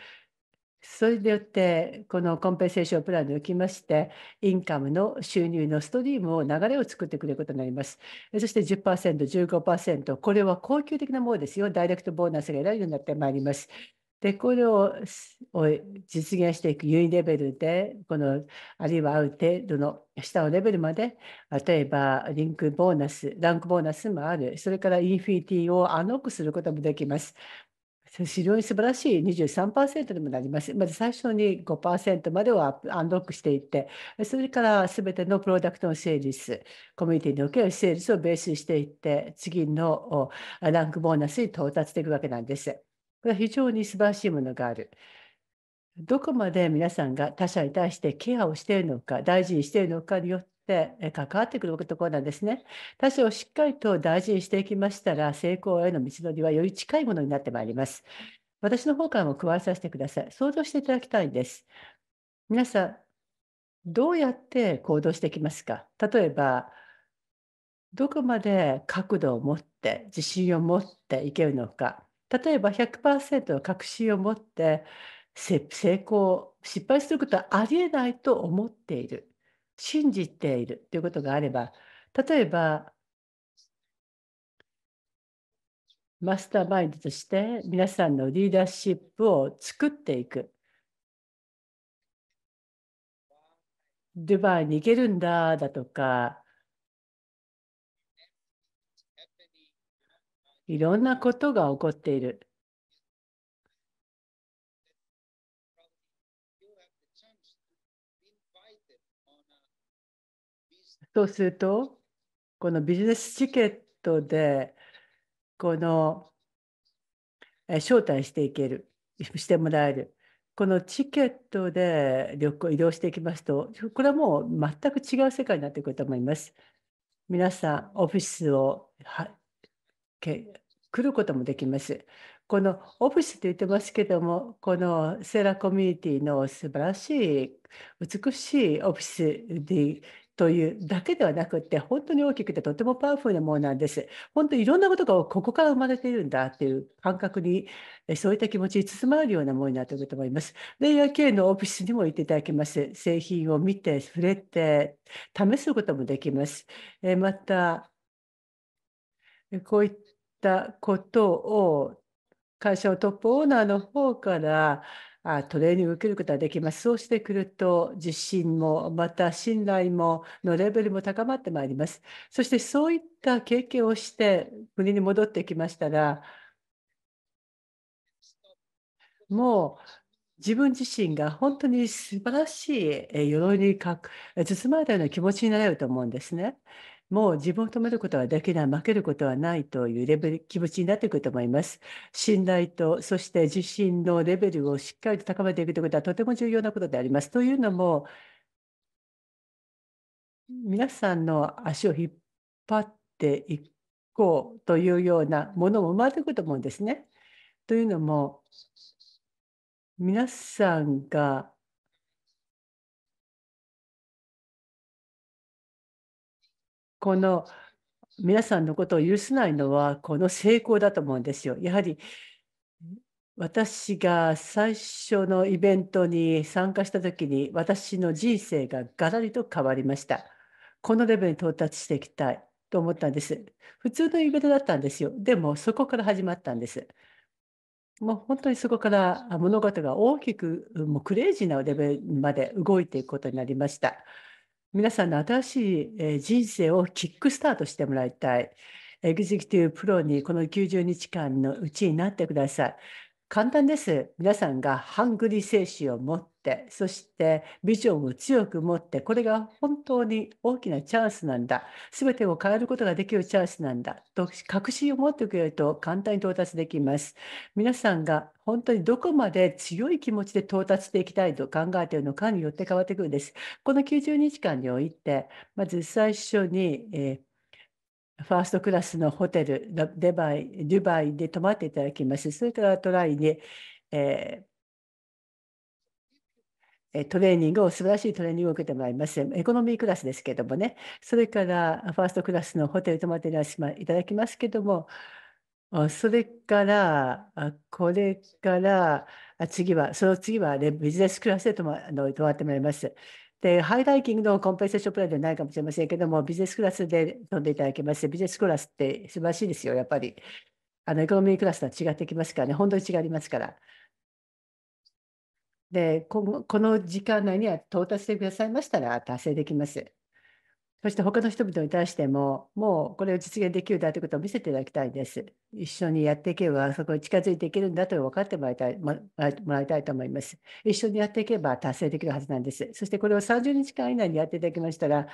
それによってこのコンペンセーションプランにおきましてインカムの収入のストリームを流れを作ってくれることになります。そして10%、15%これは恒久的なものですよ。ダイレクトボーナスが得られるようになってまいります。でこれを実現していく優位レベルでこのあるいはある程度の下のレベルまで例えばリンクボーナスランクボーナスもあるそれからインフィニティをアノックすることもできます非常に素晴らしい23%にもなります。まず最初に5%まではアンロックしていって、それから全てのプロダクトのセールス、コミュニティにおけるセールスをベースにしていって、次のランクボーナスに到達していくわけなんです。これは非常に素晴らしいものがある。どこまで皆さんが他者に対してケアをしているのか、大事にしているのかによっで関わってくるところなんですね。他者をしっかりと大事にしていきましたら、成功への道のりはより近いものになってまいります。私の方からも加えさせてください。想像していただきたいんです。皆さん、どうやって行動してきますか例えば、どこまで角度を持って、自信を持っていけるのか。例えば100%の確信を持って、成功、失敗することはありえないと思っている。信じているということがあれば例えばマスターマインドとして皆さんのリーダーシップを作っていく。ドュバイに行けるんだだとかいろんなことが起こっている。そうするとこのビジネスチケットでこの招待していけるしてもらえるこのチケットで旅行移動していきますとこれはもう全く違う世界になってくると思います。皆さんオフィスを来ることもできます。このオフィスって言ってますけどもこのセーラーコミュニティの素晴らしい美しいオフィスにというだけではなくって本当に大きくてとてもパワフルなものなんです。本当にいろんなことがここから生まれているんだっていう感覚にそういった気持ちに包まれるようなものになっていると思います。レイヤー K のオフィスにも行っていただきます。製品を見て触れて試すこともできます。えまたこういったことを会社のトップオーナーの方からあトレーニングを受けることができます。そうしてくると自信もまた信頼ものレベルも高まってまいります。そしてそういった経験をして国に戻ってきましたらもう自分自身が本当に素晴らしい鎧にか包まれたような気持ちになれると思うんですね。もう自分を止めることはできない、負けることはないというレベル、気持ちになってくると思います。信頼と、そして自信のレベルをしっかりと高めていくということはとても重要なことであります。というのも、皆さんの足を引っ張っていこうというようなものも生まれてくると思うんですね。というのも、皆さんがこの皆さんのことを許せないのはこの成功だと思うんですよ。やはり私が最初のイベントに参加した時に私の人生がガラリと変わりました。このレベルに到達していきたいと思ったんです。普通のイベントだったんですよ。でもそこから始まったんです。もう本当にそこから物事が大きくもうクレイジーなレベルまで動いていくことになりました。皆さんの新しい人生をキックスタートしてもらいたい。エグゼクティブプロにこの90日間のうちになってください。簡単です。皆さんがハングリー精神を持っしてそしてビジョンを強く持ってこれが本当に大きなチャンスなんだ全てを変えることができるチャンスなんだと確信を持ってくれると簡単に到達できます皆さんが本当にどこまで強い気持ちで到達していきたいと考えているのかによって変わってくるんですこの90日間においてまず最初に、えーファーストクラスのホテル、デバイ、デュバイで泊まっていただきます。それからトライに、えートレーニングを素晴らしいトレーニングを受けてもらいます。エコノミークラスですけどもね、それからファーストクラスのホテル泊まっていし、いただきますけども、それから、これから、次は、その次は、ビジネスクラスで泊まの泊まってもらいます。で、ハイライキングのコンペンセーションプランではないかもしれませんけども、ビジネスクラスで飛んでいただけます。ビジネスクラスって素晴らしいですよ、やっぱり。あのエコノミークラスとは違ってきますからね、本当に違いますから。でこの時間内には到達してくださいましたら達成できます。そして他の人々に対しても、もうこれを実現できるだということを見せていただきたいんです。一緒にやっていけば、そこに近づいていけるんだと分かってもらいたいもらいたいと思います。一緒にやっていけば達成できるはずなんです。そしてこれを30日間以内にやっていただきましたら、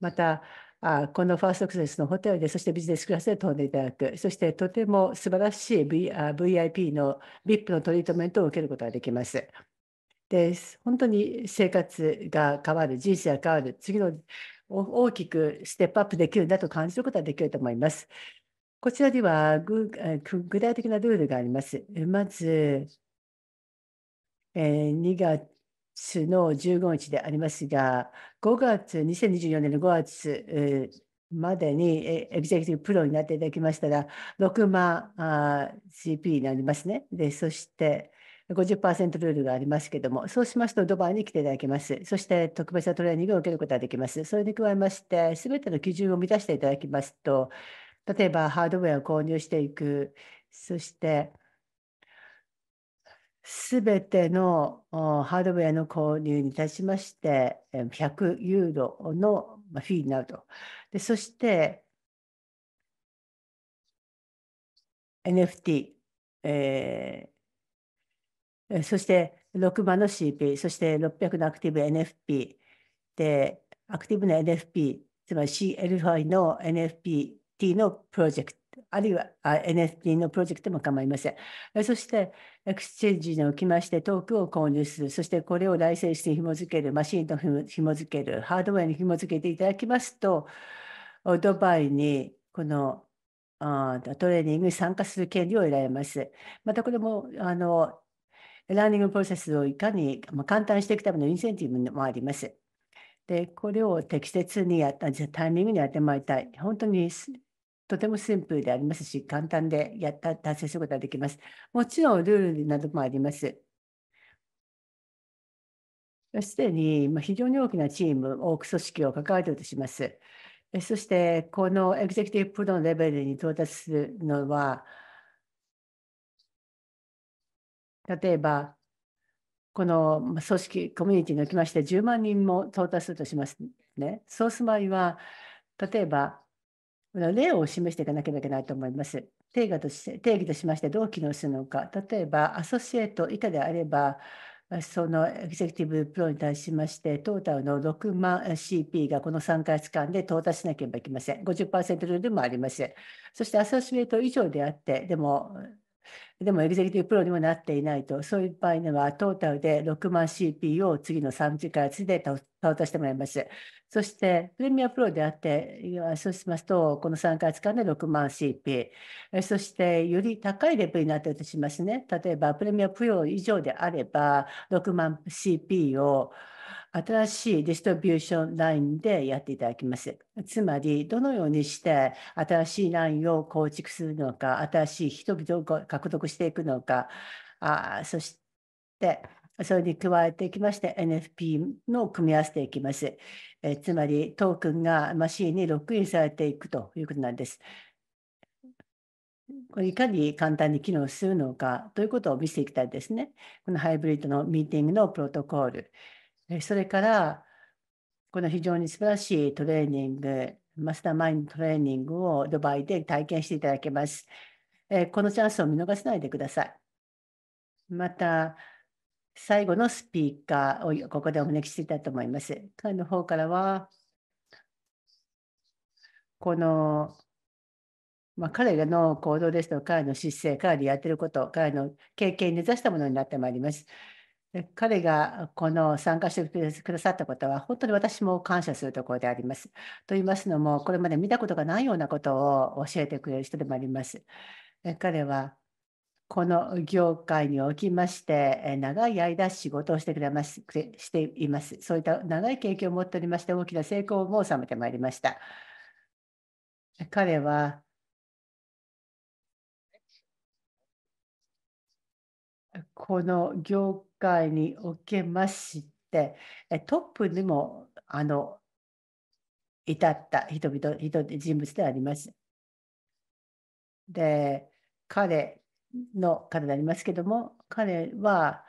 また、あこのファーストクセスのホテルで、そしてビジネスクラスで飛んでいただく、そしてとても素晴らしい、v、VIP の VIP のトリートメントを受けることができます。で本当に生活が変わる人生が変わる次の大きくステップアップできるんだと感じることができると思います。こちらでは具体的なルールがあります。まず、2月の15日でありますが、5月、2024年の5月までにエグゼクティブプロになっていただきましたら、6万 GP になりますね。で、そして、50%ルールがありますけれども、そうしますとドバイに来ていただけます。そして特別なトレーニングを受けることができます。それに加えまして、すべての基準を満たしていただきますと、例えばハードウェアを購入していく、そして、すべてのハードウェアの購入に対しまして、100ユーロのフィーになると。でそして、NFT、えそして6番の CP、そして600のアクティブ NFP で、アクティブの NFP、つまり CLFI の NFPT のプロジェクト、あるいは NFT のプロジェクトも構いません。そして、エクスチェンジにおきましてトークを購入する、そしてこれをライセンスに紐付ける、マシンと紐付ける、ハードウェアに紐付けていただきますと、ドバイにこのトレーニングに参加する権利を得られます。またこれもあのラーニングプロセスをいかに簡単にしていくためのインセンティブもあります。で、これを適切にやった、タイミングに当てまいたい。本当にとてもシンプルでありますし、簡単でやった達成することができます。もちろんルールなどもあります。すでに非常に大きなチーム、多く組織を抱えているとします。そして、このエグゼクティブプロのレベルに到達するのは、例えばこの組織コミュニティにおきまして10万人も到達するとしますねそうする場合は例えば例を示していかなければいけないと思います。定義として定義としましてどう機能するのか例えばアソシエート以下であればそのエグゼクティブプロに対しまして、トータルの6万 CP がこの3ヶ月間で到達しなければいけません。50%ルールもあります。そしてアソシエート以上であって、でもでもエグゼリティブプロにもなっていないと、そういう場合にはトータルで6万 c p を次の3次開発で倒してもらいます。そしてプレミアプロであって、そうしますと、この3回月間で6万 CP、そしてより高いレベルになっているとしますね。例えばプレミアプロ以上であれば、6万 CP を新しいディストリビューションラインでやっていただきます。つまり、どのようにして新しいラインを構築するのか、新しい人々を獲得していくのか、あそして、それに加えていきまして NFP の組み合わせていきます。えつまりトークンがマシンにロックインされていくということなんです。これいかに簡単に機能するのかということを見せていきたいですね。このハイブリッドのミーティングのプロトコール、それから、この非常に素晴らしいトレーニング、マスターマインドトレーニングをドバイで体験していただけます。このチャンスを見逃さないでください。また、最後のスピーカーをここでお招きしていたと思います。彼の方からは、この、まあ、彼の行動ですとか、彼の姿勢、彼でやってること、彼の経験に根ざしたものになってまいります。彼がこの参加してくださったことは本当に私も感謝するところであります。と言いますのもこれまで見たことがないようなことを教えてくれる人でもあります。彼はこの業界におきまして長い間仕事をしてくれますしています。そういった長い経験を持っておりまして大きな成功を収めてまいりました。彼はこの業会におけましてトップにもあの至った人々人人物であります。で彼の彼でありますけども彼は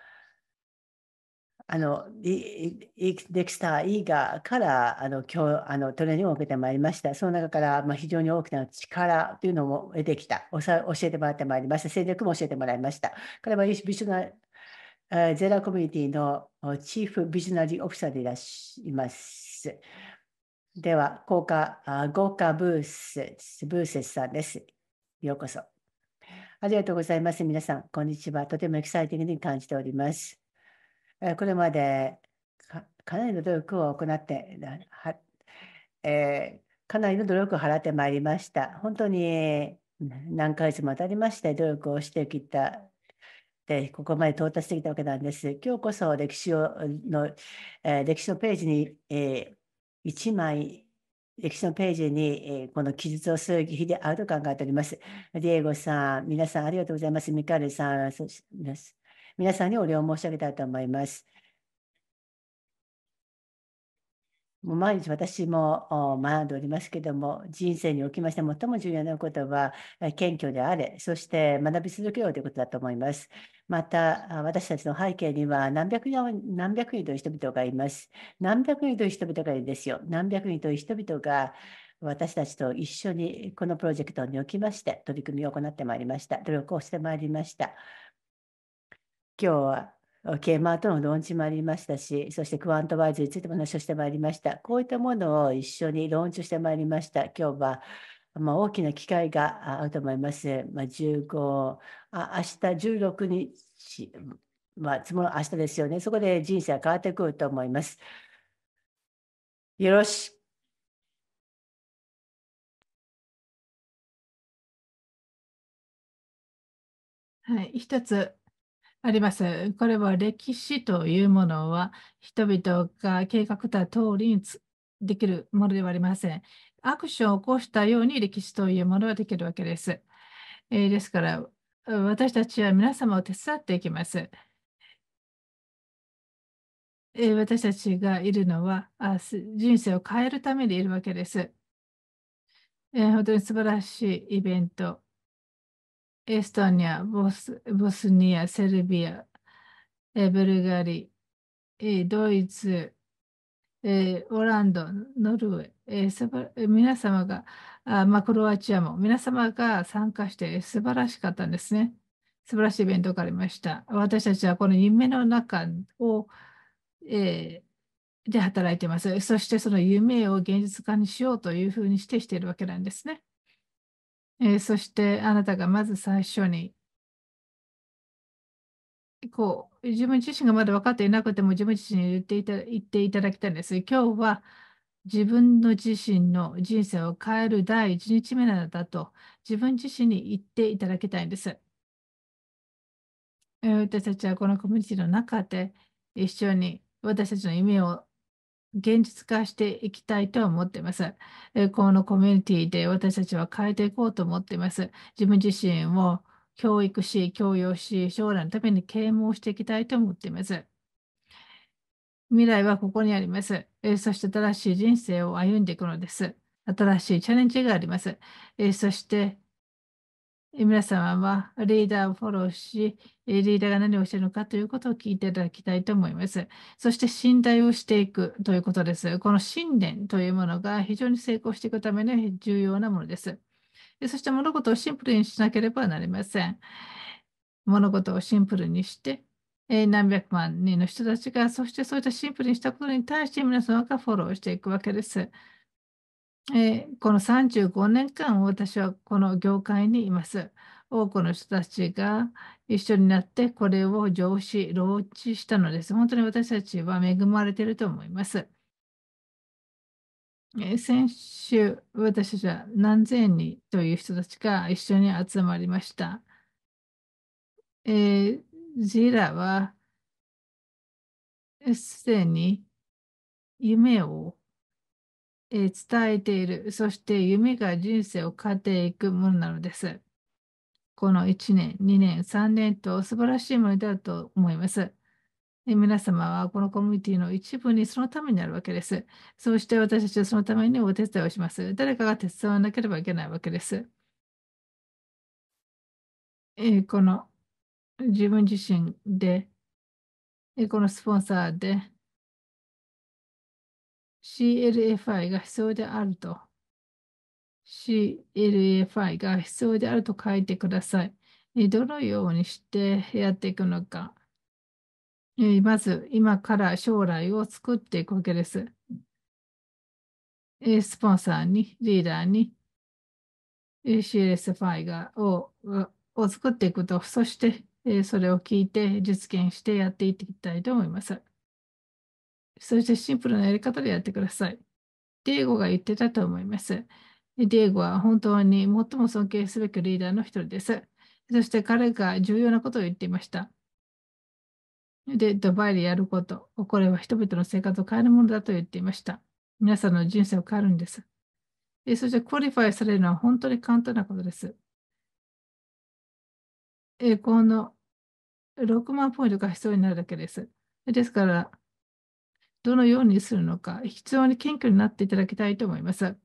あのデクスター・イーガーからあの今日あのトレーニングを受けてまいりました。その中から、まあ、非常に大きな力というのも得てきた。教えてもらってまいりました。戦略も教えてもらいました。彼は一緒なゼラコミュニティのチーフビジュナリーオフィサーでいらっしゃいます。では、豪華豪華ブース、ブーセスさんです。ようこそ。ありがとうございます。皆さん、こんにちは。とてもエキサイティングに感じております。これまでかなりの努力を行って、えー、かなりの努力を払ってまいりました。本当に何ヶ月も経たりまして努力をしてきたでここまで到達してきたわけなんです。今日こそ歴史をの、えー、歴史のページに、えー、1枚歴史のページに、えー、この記述をする日であると考えております。ディエゴさん、皆さんありがとうございます。ミカルさん、そし皆さんにお礼を申し上げたいと思います。もう毎日私も学んでおりますけども人生におきまして最も重要なことは謙虚であれそして学び続けようということだと思います。また私たちの背景には何百人何百人という人々がいます。何百人という人々がいるんですよ。何百人という人々が私たちと一緒にこのプロジェクトにおきまして取り組みを行ってまいりました。努力をしてまいりました。今日はケーマートの論じもありましたし、そしてクワントワイズについても話をしてまいりました。こういったものを一緒に論じしてまいりました。今日はまあ、大きな機会があると思います。まあ、15あ、明日16日、まあ、つも明日ですよね。そこで人生は変わってくると思います。よろしく。はい、一つあります。これは歴史というものは人々が計画した通りにできるものではありません。アクションを起こしたように歴史というものはできるわけです。えー、ですから、私たちは皆様を手伝っていきます。えー、私たちがいるのはあ人生を変えるためにいるわけです。えー、本当に素晴らしいイベントエストニア、ボスボスニア、セルビア、えブルガリ、えドイツ、えオランダ、ノルウェー、え皆様があ、まあ、クロアチアも皆様が参加して素晴らしかったんですね。素晴らしいイベントがありました。私たちはこの夢の中を、えー、で働いています。そしてその夢を現実化にしようというふうにしてしているわけなんですね。えー、そしてあなたがまず最初にこう自分自身がまだ分かっていなくても自分自身に言っていた言っていただきたいんです。今日は自分の自身の人生を変える第1日目なのだと自分自身に言っていただきたいんです。私たちはこのコミュニティの中で一緒に私たちの夢を現実化していきたいと思っています。このコミュニティで私たちは変えていこうと思っています。自分自身を教育し、教養し、将来のために啓蒙していきたいと思っています。未来はここにあります。そして新しい人生を歩んでいくのです。新しいチャレンジがあります。そして皆様はリーダーをフォローし、リーダーが何をしているのかということを聞いていただきたいと思います。そして信頼をしていくということです。この信念というものが非常に成功していくために重要なものです。そして物事をシンプルにしなければなりません。物事をシンプルにして、何百万人の人たちが、そしてそういったシンプルにしたことに対して皆様がフォローしていくわけです。えー、この35年間私はこの業界にいます。多くの人たちが一緒になってこれを上司、老知したのです。本当に私たちは恵まれていると思います。えー、先週、私たちは何千人という人たちが一緒に集まりました。えー、ジラはすでに夢をえ伝えている。そして夢が人生を変えていくものなのです。この1年、2年、3年と素晴らしいものであると思います。皆様はこのコミュニティの一部にそのためになるわけです。そして私たちはそのためにお手伝いをします。誰かが手伝わなければいけないわけです。えこの自分自身で、このスポンサーで、CLFI が必要であると。CLFI が必要であると書いてください。どのようにしてやっていくのか。まず、今から将来を作っていくわけです。スポンサーに、リーダーに CLSFI をを作っていくと、そしてそれを聞いて実現してやっていきたいと思います。そしてシンプルなやり方でやってください。ディエゴが言ってたと思います。ディエゴは本当に最も尊敬すべきリーダーの一人です。そして彼が重要なことを言っていました。で、ドバイでやること。これは人々の生活を変えるものだと言っていました。皆さんの人生を変えるんです。でそして、クオリファイされるのは本当に簡単なことです。栄光の6万ポイントが必要になるだけです。ですから、どのようにするのか、必要に謙虚になっていただきたいと思います。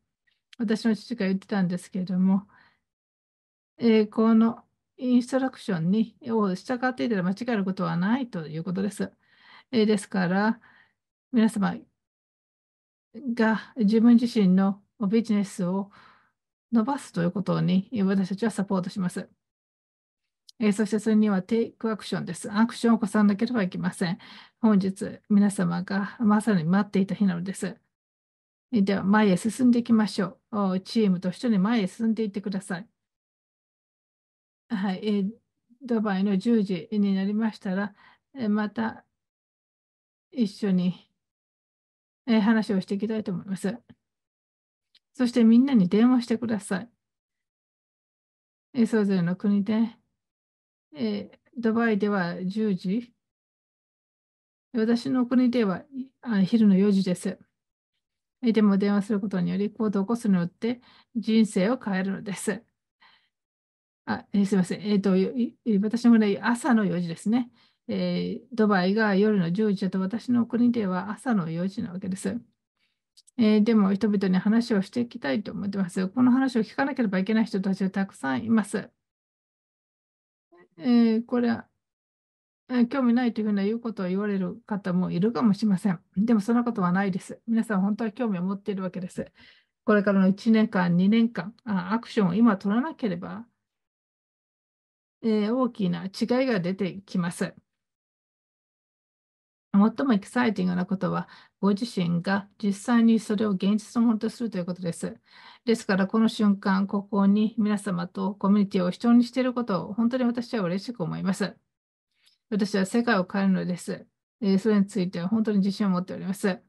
私の父が言ってたんですけれども、英このインストラクションにを従っていたら間違えることはないということです。えですから、皆様が自分自身のビジネスを伸ばすということに私たちはサポートします。えー、そしてそれにはテイクアクションです。アクションを起こさなければいけません。本日、皆様がまさに待っていた日なのです。では、前へ進んでいきましょう。チームと一緒に前へ進んでいってください。はい、えー、ドバイの10時になりましたら、えー、また一緒に、えー、話をしていきたいと思います。そしてみんなに電話してください。それぞれの国でえドバイでは10時。私の国では昼の4時です。でも電話することにより行動を起こすによって人生を変えるのです。あえすみません、えーと。私の国は朝の4時ですね、えー、ドバイが夜の10時だと私の国では朝の4時なわけです。えー、でも人々に話をしていきたいと思ってます。この話を聞かなければいけない人たちがたくさんいます。えー、これは、えー、興味ないというふうな言うことを言われる方もいるかもしれません。でもそんなことはないです。皆さん本当は興味を持っているわけです。これからの1年間、2年間、あアクションを今取らなければ、えー、大きな違いが出てきます。最もエキサイティングなことは、ご自身が実際にそれを現実のものとするということです。ですから、この瞬間、ここに皆様とコミュニティを主張にしていることを本当に私は嬉しく思います。私は世界を変えるのです。それについては本当に自信を持っております。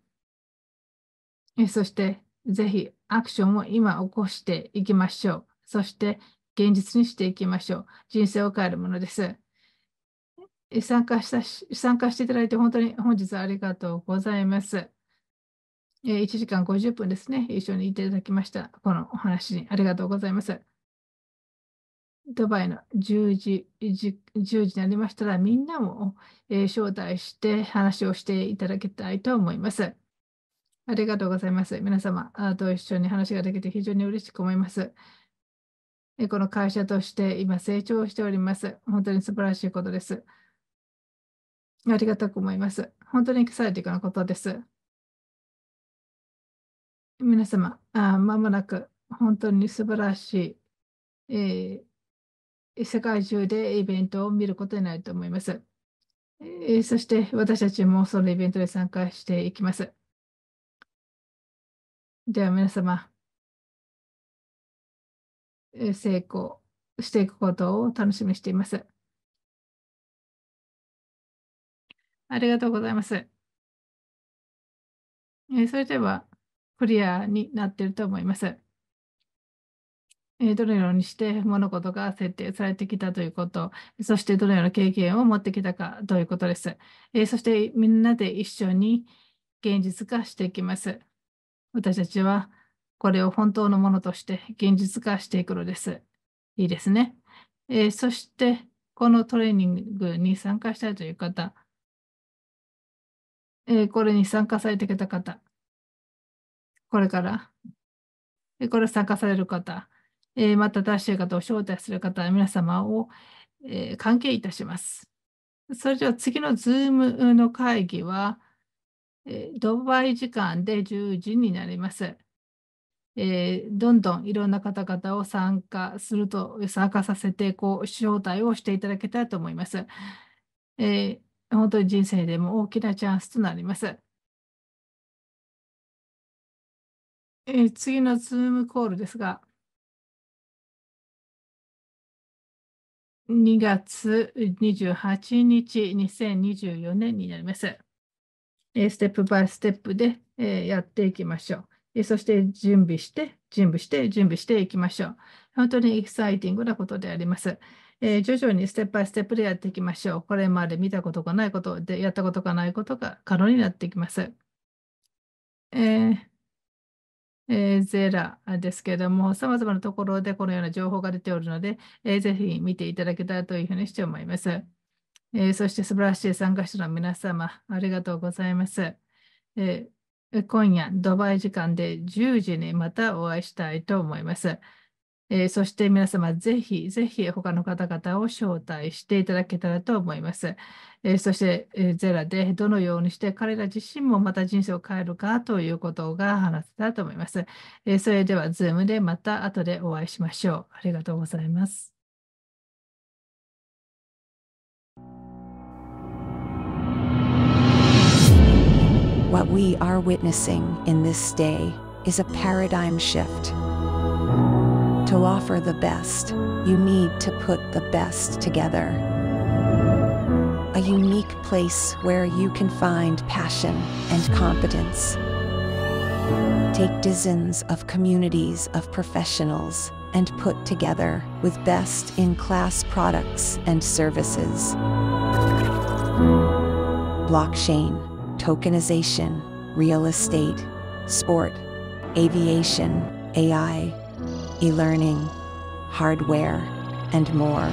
そして、ぜひアクションを今起こしていきましょう。そして、現実にしていきましょう。人生を変えるものです。参加したし、参加していただいて本当に本日はありがとうございます。1時間50分ですね、一緒にいていただきました。このお話にありがとうございます。ドバイの10時 ,10 時になりましたら、みんなも、え招待して話をしていただきたいと思います。ありがとうございます。皆様と一緒に話ができて非常に嬉しく思います。この会社として今成長しております。本当に素晴らしいことです。ありがたく思います。本当にエキサイティングなことです。皆様、あまもなく本当に素晴らしい、えー、世界中でイベントを見ることになると思います。えー、そして私たちもそのイベントに参加していきます。では皆様、成功していくことを楽しみにしています。ありがとうございます。えそれでは、クリアになっていると思います。えどのようにして物事が設定されてきたということ、そしてどのような経験を持ってきたかということです。えそしてみんなで一緒に現実化していきます。私たちはこれを本当のものとして現実化していくのです。いいですね。えそして、このトレーニングに参加したいという方、えー、これに参加されてきた方、これから、えー、これ参加される方、えー、また出している方を招待する方、皆様を、えー、関係いたします。それでは次の Zoom の会議は、えー、ドバイ時間で10時になります。えー、どんどんいろんな方々を参加すると、参加させてこう招待をしていただけたらと思います。えー、本当に人生でも大きなチャンスとなります。え次のズームコールですが、2月28日、2024年になります。えステップバイステップで、えやっていきましょう。えそして準備して、準備して、準備していきましょう。本当にエキサイティングなことであります。えー、徐々にステップアイステップでやっていきましょう。これまで見たことがないことで、やったことがないことが可能になっていきます。えーえー、ゼラですけども、さまざまなところでこのような情報が出ておるので、えー、ぜひ見ていただけたらというふうにして思います。えー、そして素晴らしい参加者の皆様、ありがとうございます。え今夜、ドバイ時間で10時にまたお会いしたいと思います。えー、そして皆様、ぜひ、ぜひ他の方々を招待していただけたらと思います。えー、そして、えー、ゼラでどのようにして彼ら自身もまた人生を変えるかということが話せたらと思います。えそれでは、ズームでまた後でお会いしましょう。ありがとうございます。What we are witnessing in this day is a paradigm shift. to offer the best, you need to put the best together. A unique place where you can find passion and competence. Take dozens of communities of professionals and put together with best-in-class products and services. Blockchain, tokenization, real estate, sport, aviation, AI, e learning, hardware, and more.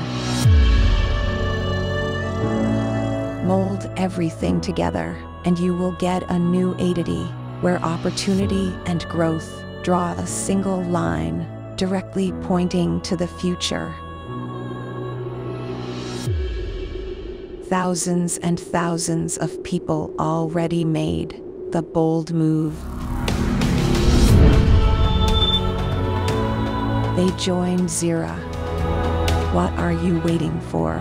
Mold everything together, and you will get a new Aidity where opportunity and growth draw a single line directly pointing to the future. Thousands and thousands of people already made the bold move they joined Zira. What are you waiting for?